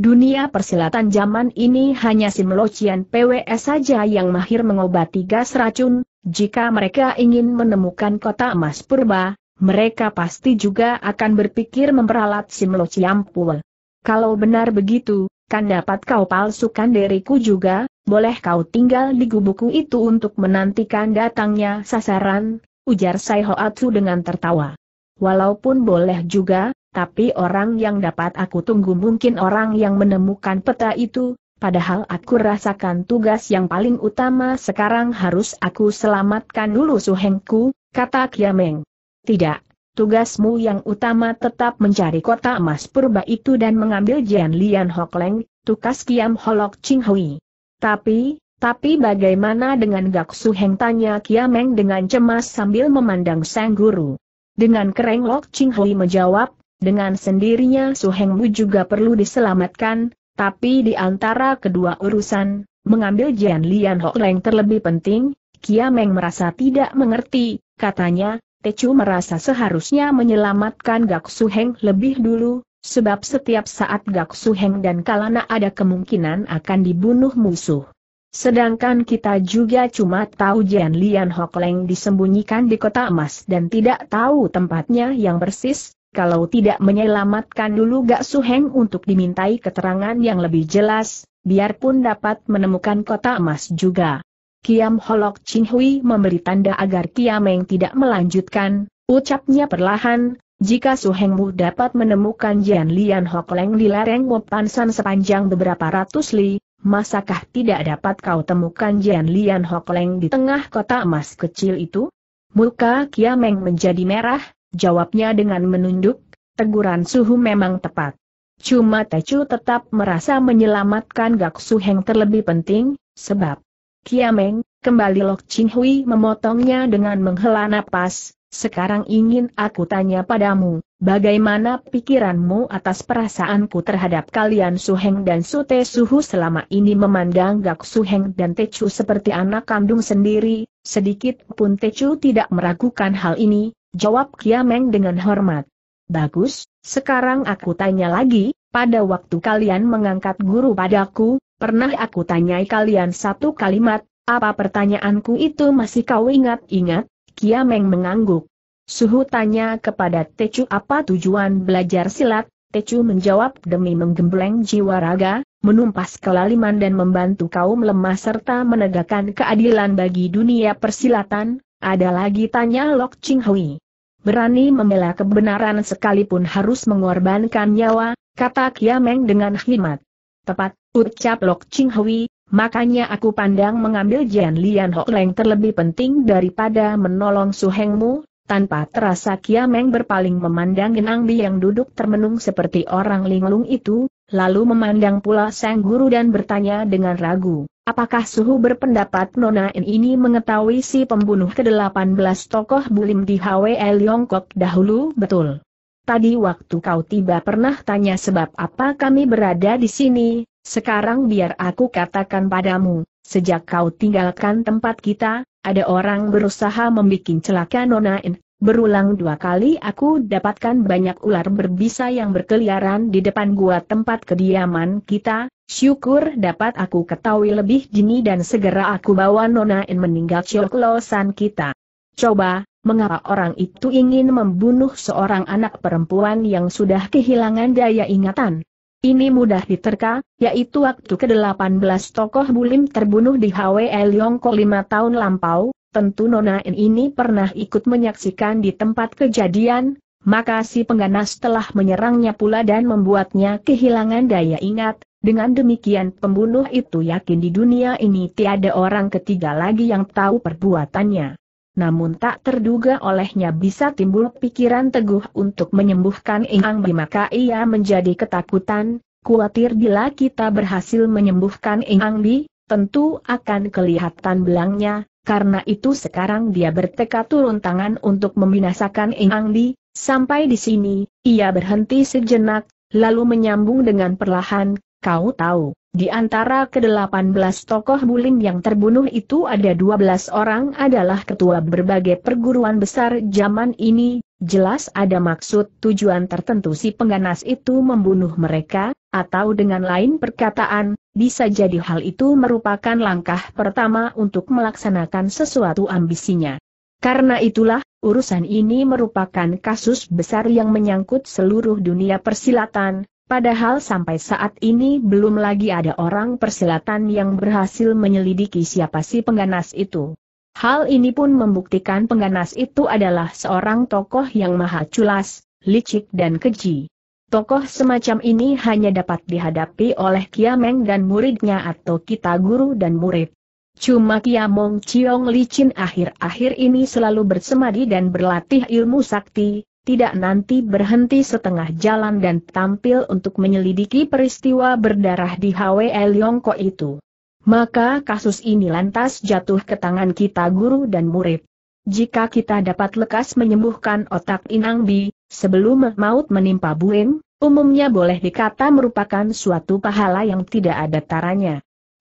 Dunia persilatan zaman ini hanya si melocian PWS saja yang mahir mengobati gas racun, jika mereka ingin menemukan kota emas purba, mereka pasti juga akan berpikir memperalat Simlo Ciampul. Kalau benar begitu, kan dapat kau palsukan diriku juga, boleh kau tinggal di gubukku itu untuk menantikan datangnya sasaran, ujar Sai Hoatsu dengan tertawa. Walaupun boleh juga, tapi orang yang dapat aku tunggu mungkin orang yang menemukan peta itu, padahal aku rasakan tugas yang paling utama sekarang harus aku selamatkan dulu suhengku, kata Kiameng. Tidak, tugasmu yang utama tetap mencari kota emas purba itu dan mengambil Jian Lian Hok Leng, tukas Kiam Holok Ching Hui. Tapi, tapi bagaimana dengan Gak Su Heng tanya Kiam Kiameng dengan cemas sambil memandang sang guru. Dengan kereng Lok Ching Hui menjawab, dengan sendirinya Su Hengmu juga perlu diselamatkan, tapi di antara kedua urusan, mengambil Jian Lian Hok Leng terlebih penting, Kiameng merasa tidak mengerti, katanya, Tecu merasa seharusnya menyelamatkan Gak Suheng lebih dulu, sebab setiap saat Gak Suheng dan Kalana ada kemungkinan akan dibunuh musuh. Sedangkan kita juga cuma tahu Jian Lian Hokleng disembunyikan di kota emas dan tidak tahu tempatnya yang persis, kalau tidak menyelamatkan dulu Gak Suheng untuk dimintai keterangan yang lebih jelas, biarpun dapat menemukan kota emas juga. Kiam Holok Chin Hui memberi tanda agar Kiameng tidak melanjutkan, ucapnya perlahan, jika Su Suhengmu dapat menemukan Jian Lian Hok Leng di lereng Wopansan sepanjang beberapa ratus li, masakah tidak dapat kau temukan Jian Lian Hok Leng di tengah kota emas kecil itu? Muka Kiameng menjadi merah, jawabnya dengan menunduk, teguran suhu memang tepat. Cuma Tecu tetap merasa menyelamatkan Gak Su Heng terlebih penting, sebab Kiameng, kembali Lok Ching Hui memotongnya dengan menghela napas, sekarang ingin aku tanya padamu, bagaimana pikiranmu atas perasaanku terhadap kalian Su Heng dan Sute Suhu selama ini memandang Gak Heng dan Techu seperti anak kandung sendiri, sedikit pun Techu tidak meragukan hal ini, jawab Kiameng dengan hormat. Bagus, sekarang aku tanya lagi, pada waktu kalian mengangkat guru padaku, Pernah aku tanyai kalian satu kalimat, apa pertanyaanku itu masih kau ingat-ingat? Kiameng mengangguk. Suhu tanya kepada Techu apa tujuan belajar silat, Techu menjawab demi menggembleng jiwa raga, menumpas kelaliman dan membantu kaum lemah serta menegakkan keadilan bagi dunia persilatan, ada lagi tanya Lok Ching Hui. Berani membela kebenaran sekalipun harus mengorbankan nyawa, kata Kiameng dengan khidmat. Tepat, Ucap Lok Ching Hui, makanya aku pandang mengambil Jian Lian Hok Leng terlebih penting daripada menolong Su Hengmu, tanpa terasa Kia Meng berpaling memandang Genang Bi yang duduk termenung seperti orang linglung itu, lalu memandang pula sang guru dan bertanya dengan ragu, apakah suhu berpendapat Nona In ini mengetahui si pembunuh ke-18 tokoh bulim di HWE Yongkok dahulu betul? Tadi waktu kau tiba pernah tanya sebab apa kami berada di sini, sekarang biar aku katakan padamu, sejak kau tinggalkan tempat kita, ada orang berusaha membuat celaka nonain. Berulang dua kali aku dapatkan banyak ular berbisa yang berkeliaran di depan gua tempat kediaman kita, syukur dapat aku ketahui lebih dini dan segera aku bawa nonain meninggal cioklosan kita. Coba, mengapa orang itu ingin membunuh seorang anak perempuan yang sudah kehilangan daya ingatan? Ini mudah diterka, yaitu waktu ke-18 tokoh bulim terbunuh di HWL Yongko lima tahun lampau, tentu Nona N ini pernah ikut menyaksikan di tempat kejadian, maka si pengganas telah menyerangnya pula dan membuatnya kehilangan daya ingat, dengan demikian pembunuh itu yakin di dunia ini tiada orang ketiga lagi yang tahu perbuatannya namun tak terduga olehnya bisa timbul pikiran teguh untuk menyembuhkan Ingang Bi maka ia menjadi ketakutan, khawatir bila kita berhasil menyembuhkan Ingang Bi, tentu akan kelihatan belangnya, karena itu sekarang dia bertekad turun tangan untuk membinasakan Ingang Bi, sampai di sini, ia berhenti sejenak, lalu menyambung dengan perlahan, kau tahu. Di antara ke-18 tokoh Bulim yang terbunuh itu ada 12 orang adalah ketua berbagai perguruan besar zaman ini, jelas ada maksud tujuan tertentu si pengganas itu membunuh mereka, atau dengan lain perkataan, bisa jadi hal itu merupakan langkah pertama untuk melaksanakan sesuatu ambisinya. Karena itulah, urusan ini merupakan kasus besar yang menyangkut seluruh dunia persilatan, Padahal sampai saat ini belum lagi ada orang persilatan yang berhasil menyelidiki siapa si pengganas itu. Hal ini pun membuktikan pengganas itu adalah seorang tokoh yang maha culas, licik dan keji. Tokoh semacam ini hanya dapat dihadapi oleh Kiameng dan muridnya atau kita guru dan murid. Cuma Kiamong Chiong Licin akhir-akhir ini selalu bersemadi dan berlatih ilmu sakti, tidak nanti berhenti setengah jalan dan tampil untuk menyelidiki peristiwa berdarah di HWL Yongko itu. Maka kasus ini lantas jatuh ke tangan kita guru dan murid. Jika kita dapat lekas menyembuhkan otak Inang Bi, sebelum maut menimpa Buim, umumnya boleh dikata merupakan suatu pahala yang tidak ada taranya.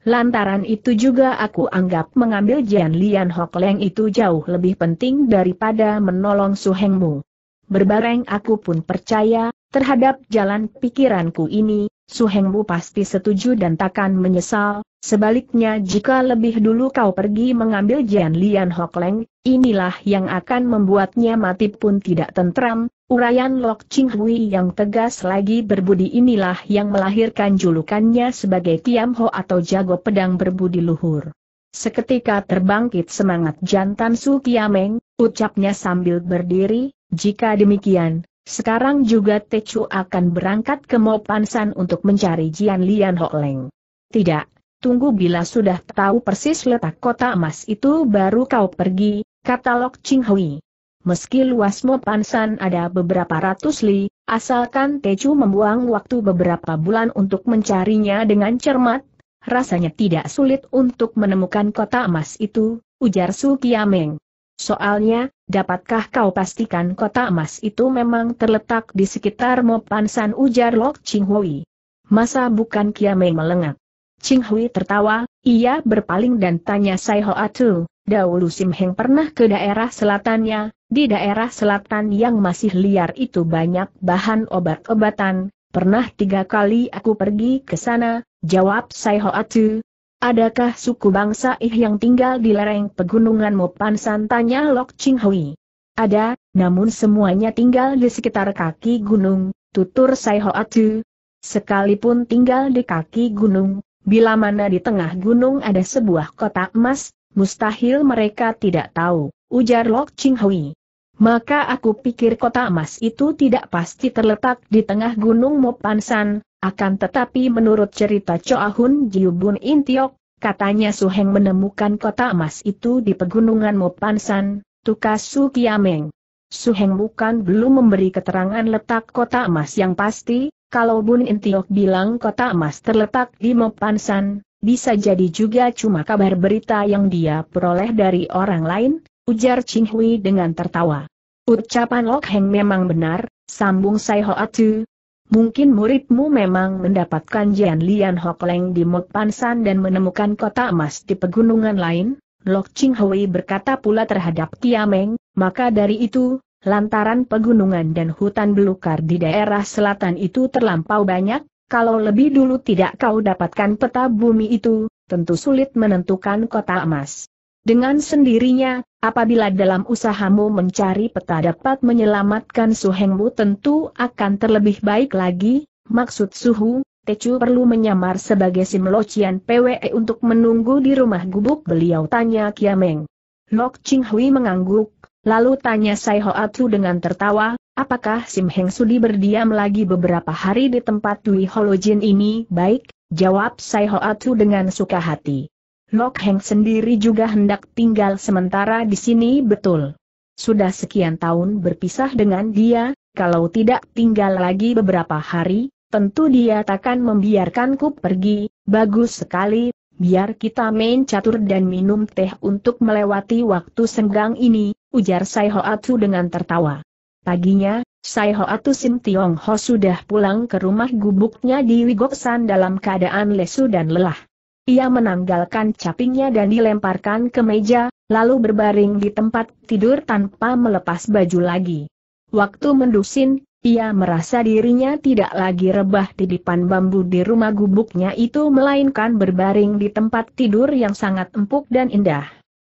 Lantaran itu juga aku anggap mengambil Jian Lian Hok Leng itu jauh lebih penting daripada menolong Su Hengmu. Berbareng aku pun percaya, terhadap jalan pikiranku ini, Suhengmu pasti setuju dan takkan menyesal, sebaliknya jika lebih dulu kau pergi mengambil Jian Lian Hokleng, inilah yang akan membuatnya mati pun tidak tentram, Urayan Lok Ching Hui yang tegas lagi berbudi inilah yang melahirkan julukannya sebagai Tiam Ho atau Jago Pedang Berbudi Luhur. Seketika terbangkit semangat jantan Su Kiameng, ucapnya sambil berdiri, jika demikian, sekarang juga Chu akan berangkat ke San untuk mencari Jian Lian Ho Leng. Tidak, tunggu bila sudah tahu persis letak kota emas itu baru kau pergi, kata Lok Ching Hui. Meski luas San ada beberapa ratus li, asalkan Chu membuang waktu beberapa bulan untuk mencarinya dengan cermat, rasanya tidak sulit untuk menemukan kota emas itu, ujar Su Kiameng. Soalnya, Dapatkah kau pastikan kota emas itu memang terletak di sekitar Mopansan ujar Lok Ching Hui. Masa bukan Kiamei melengak. Ching Hui tertawa, ia berpaling dan tanya Sai Hoa Tu, dahulu Sim Heng pernah ke daerah selatannya, di daerah selatan yang masih liar itu banyak bahan obat-obatan, pernah tiga kali aku pergi ke sana, jawab Sai Hoa Tu, Adakah suku bangsa Ih yang tinggal di lereng pegunungan Mopansan tanya Lok Ching Hui. Ada, namun semuanya tinggal di sekitar kaki gunung, tutur Sai Atu. Sekalipun tinggal di kaki gunung, bila mana di tengah gunung ada sebuah kotak emas, mustahil mereka tidak tahu, ujar Lok Ching Hui. Maka aku pikir kota emas itu tidak pasti terletak di tengah gunung Mopansan, akan tetapi menurut cerita Choa Hun Jiubun Intiok, katanya Su Heng menemukan kota emas itu di pegunungan Mopansan, tukas Su Kiameng. Heng bukan belum memberi keterangan letak kota emas yang pasti, kalau Bun Intiok bilang kota emas terletak di Mopansan, bisa jadi juga cuma kabar berita yang dia peroleh dari orang lain, ujar Ching Hui dengan tertawa. Ucapan Lok Heng memang benar, sambung Sai Atu. Mungkin muridmu memang mendapatkan Jian Lian Hokleng di Mok Pansan dan menemukan kota emas di pegunungan lain? Lok Ching Hui berkata pula terhadap Kiameng, maka dari itu, lantaran pegunungan dan hutan belukar di daerah selatan itu terlampau banyak, kalau lebih dulu tidak kau dapatkan peta bumi itu, tentu sulit menentukan kota emas. Dengan sendirinya, apabila dalam usahamu mencari peta dapat menyelamatkan suhengmu tentu akan terlebih baik lagi, maksud suhu, Tecu perlu menyamar sebagai Simlocian PWE untuk menunggu di rumah gubuk beliau tanya Kiameng. Lok Ching Hui mengangguk, lalu tanya Sai Ho Atu dengan tertawa, apakah Sim Heng Sudi berdiam lagi beberapa hari di tempat Dwi Holojin ini? Baik, jawab Sai Ho Atu dengan suka hati. Lok Heng sendiri juga hendak tinggal sementara di sini betul. Sudah sekian tahun berpisah dengan dia, kalau tidak tinggal lagi beberapa hari, tentu dia takkan membiarkanku pergi, bagus sekali, biar kita main catur dan minum teh untuk melewati waktu senggang ini, ujar Sai Hoatu dengan tertawa. Paginya, Sai Hoatu Sim Tiong Ho sudah pulang ke rumah gubuknya di Wigoksan dalam keadaan lesu dan lelah. Ia menanggalkan capingnya dan dilemparkan ke meja, lalu berbaring di tempat tidur tanpa melepas baju lagi. Waktu mendusin, ia merasa dirinya tidak lagi rebah di depan bambu di rumah gubuknya itu melainkan berbaring di tempat tidur yang sangat empuk dan indah.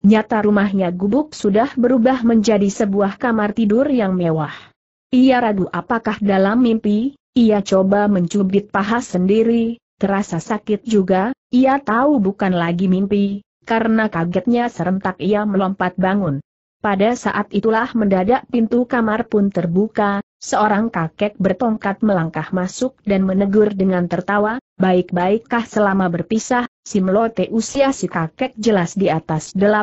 Nyata rumahnya gubuk sudah berubah menjadi sebuah kamar tidur yang mewah. Ia ragu apakah dalam mimpi, ia coba mencubit paha sendiri, Terasa sakit juga, ia tahu bukan lagi mimpi, karena kagetnya serentak ia melompat bangun. Pada saat itulah mendadak pintu kamar pun terbuka, seorang kakek bertongkat melangkah masuk dan menegur dengan tertawa, baik-baikkah selama berpisah, si melote usia si kakek jelas di atas 80,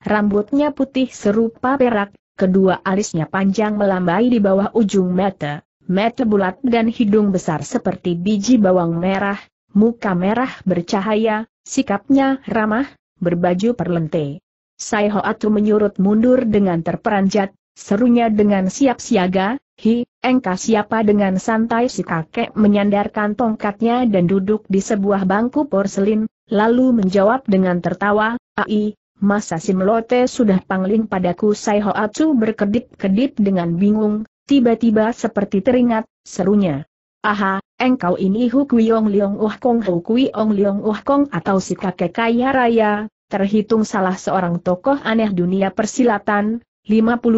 rambutnya putih serupa perak, kedua alisnya panjang melambai di bawah ujung mata, mata bulat dan hidung besar seperti biji bawang merah, muka merah bercahaya, sikapnya ramah, berbaju perlente. Sai Atu menyurut mundur dengan terperanjat, serunya dengan siap siaga, hi, engkau siapa dengan santai si kakek menyandarkan tongkatnya dan duduk di sebuah bangku porselin, lalu menjawab dengan tertawa, ai, masa si melote sudah pangling padaku Sai Atu berkedip-kedip dengan bingung, Tiba-tiba seperti teringat, serunya. Aha, engkau ini Hu Kuyong Liong Uh Kong Hu Ong Liong Uh Kong atau si kakek kaya raya, terhitung salah seorang tokoh aneh dunia persilatan, 50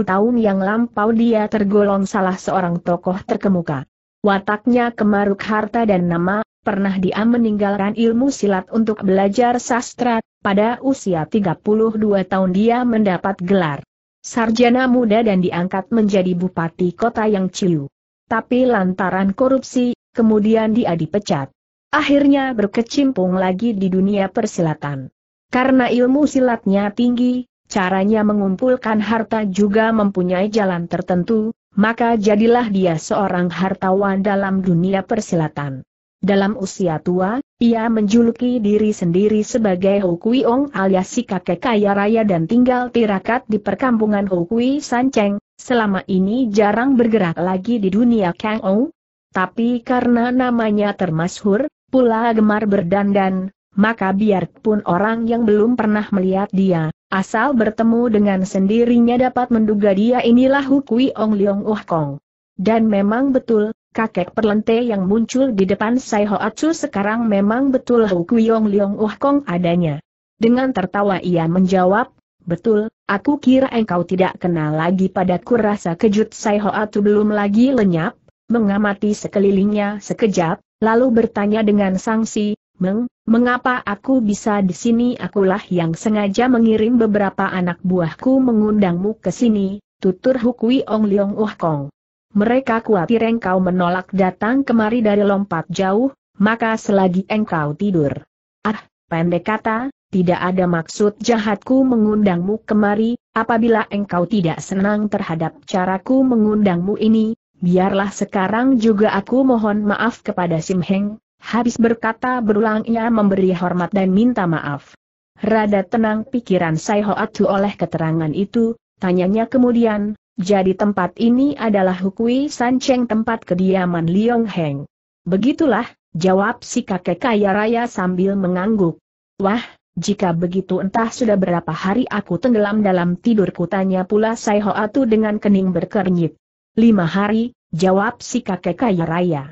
tahun yang lampau dia tergolong salah seorang tokoh terkemuka. Wataknya kemaruk harta dan nama, pernah dia meninggalkan ilmu silat untuk belajar sastra, pada usia 32 tahun dia mendapat gelar sarjana muda dan diangkat menjadi bupati kota yang ciu. Tapi lantaran korupsi, kemudian dia dipecat. Akhirnya berkecimpung lagi di dunia persilatan. Karena ilmu silatnya tinggi, caranya mengumpulkan harta juga mempunyai jalan tertentu, maka jadilah dia seorang hartawan dalam dunia persilatan. Dalam usia tua, ia menjuluki diri sendiri sebagai Ong alias si kakek kaya raya dan tinggal tirakat di perkampungan San Sanceng, selama ini jarang bergerak lagi di dunia Kang Ong. Tapi karena namanya termasyhur, pula gemar berdandan, maka biarpun orang yang belum pernah melihat dia, asal bertemu dengan sendirinya dapat menduga dia inilah Hukui Ong Leong Uh Kong. Dan memang betul, kakek perlente yang muncul di depan Sai Hoatsu sekarang memang betul Hu Kuyong Leong Uh Kong adanya. Dengan tertawa ia menjawab, betul, aku kira engkau tidak kenal lagi padaku rasa kejut Sai Hoatsu belum lagi lenyap, mengamati sekelilingnya sekejap, lalu bertanya dengan sangsi, Meng, mengapa aku bisa di sini? Akulah yang sengaja mengirim beberapa anak buahku mengundangmu ke sini, tutur Hukui Ong Leong Uh Kong mereka khawatir engkau menolak datang kemari dari lompat jauh, maka selagi engkau tidur. Ah, pendek kata, tidak ada maksud jahatku mengundangmu kemari, apabila engkau tidak senang terhadap caraku mengundangmu ini, biarlah sekarang juga aku mohon maaf kepada Simheng, habis berkata berulang ia memberi hormat dan minta maaf. Rada tenang pikiran Sai Hoatu oleh keterangan itu, tanyanya kemudian, jadi tempat ini adalah Hukui Sancheng tempat kediaman Liong Heng. Begitulah, jawab si kakek kaya raya sambil mengangguk. Wah, jika begitu entah sudah berapa hari aku tenggelam dalam tidur kutanya pula Sai Atu dengan kening berkernyit. Lima hari, jawab si kakek kaya raya.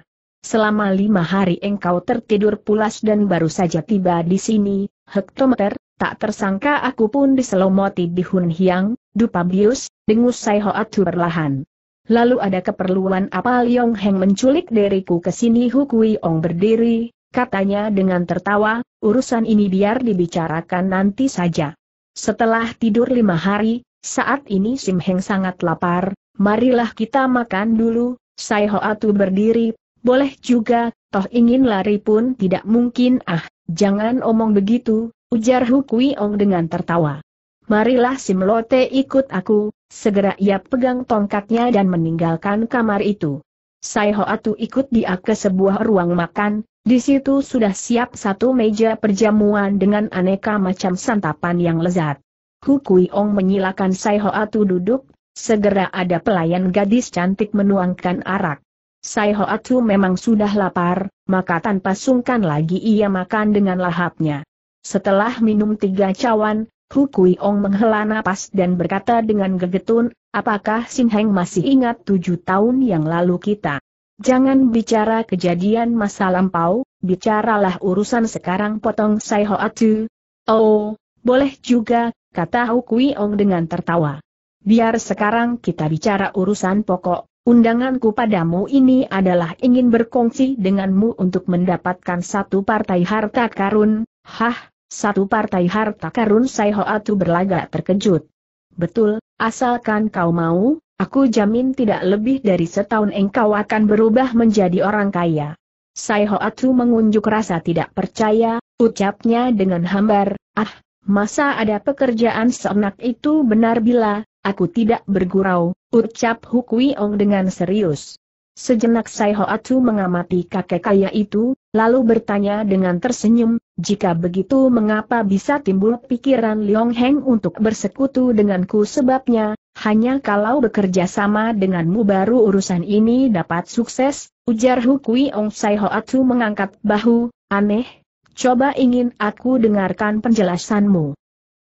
Selama lima hari engkau tertidur pulas dan baru saja tiba di sini, hektometer, tak tersangka aku pun diselomoti di Hun Hiang, Dupabius, dengus Sai Hoatu perlahan. Lalu ada keperluan apa Liong Heng menculik deriku ke sini Hukui Ong berdiri, katanya dengan tertawa, urusan ini biar dibicarakan nanti saja. Setelah tidur lima hari, saat ini Sim Heng sangat lapar, marilah kita makan dulu, Sai Hoatu berdiri, boleh juga, toh ingin lari pun tidak mungkin ah, jangan omong begitu, ujar Hukui Ong dengan tertawa marilah Simlote ikut aku, segera ia pegang tongkatnya dan meninggalkan kamar itu. Saiho Atu ikut dia ke sebuah ruang makan, di situ sudah siap satu meja perjamuan dengan aneka macam santapan yang lezat. Hukui Ong menyilakan Saiho Atu duduk, segera ada pelayan gadis cantik menuangkan arak. Saiho Atu memang sudah lapar, maka tanpa sungkan lagi ia makan dengan lahapnya. Setelah minum tiga cawan, Hu Kui Ong menghela napas dan berkata dengan gegetun, apakah Sin Heng masih ingat tujuh tahun yang lalu kita? Jangan bicara kejadian masa lampau, bicaralah urusan sekarang potong Sai Atu. Oh, boleh juga, kata Hu Kui Ong dengan tertawa. Biar sekarang kita bicara urusan pokok, undanganku padamu ini adalah ingin berkongsi denganmu untuk mendapatkan satu partai harta karun, hah, satu partai harta karun Saihoatu berlagak terkejut. Betul, asalkan kau mau, aku jamin tidak lebih dari setahun engkau akan berubah menjadi orang kaya. Saihoatu mengunjuk rasa tidak percaya, ucapnya dengan hambar, ah, masa ada pekerjaan seenak itu benar bila, aku tidak bergurau, ucap Hukui Ong dengan serius. Sejenak Sai Hoatu mengamati kakek kaya itu, lalu bertanya dengan tersenyum, jika begitu mengapa bisa timbul pikiran Liong Heng untuk bersekutu denganku sebabnya, hanya kalau bekerja sama denganmu baru urusan ini dapat sukses, ujar Hukui Ong Sai Hoatu mengangkat bahu, aneh, coba ingin aku dengarkan penjelasanmu.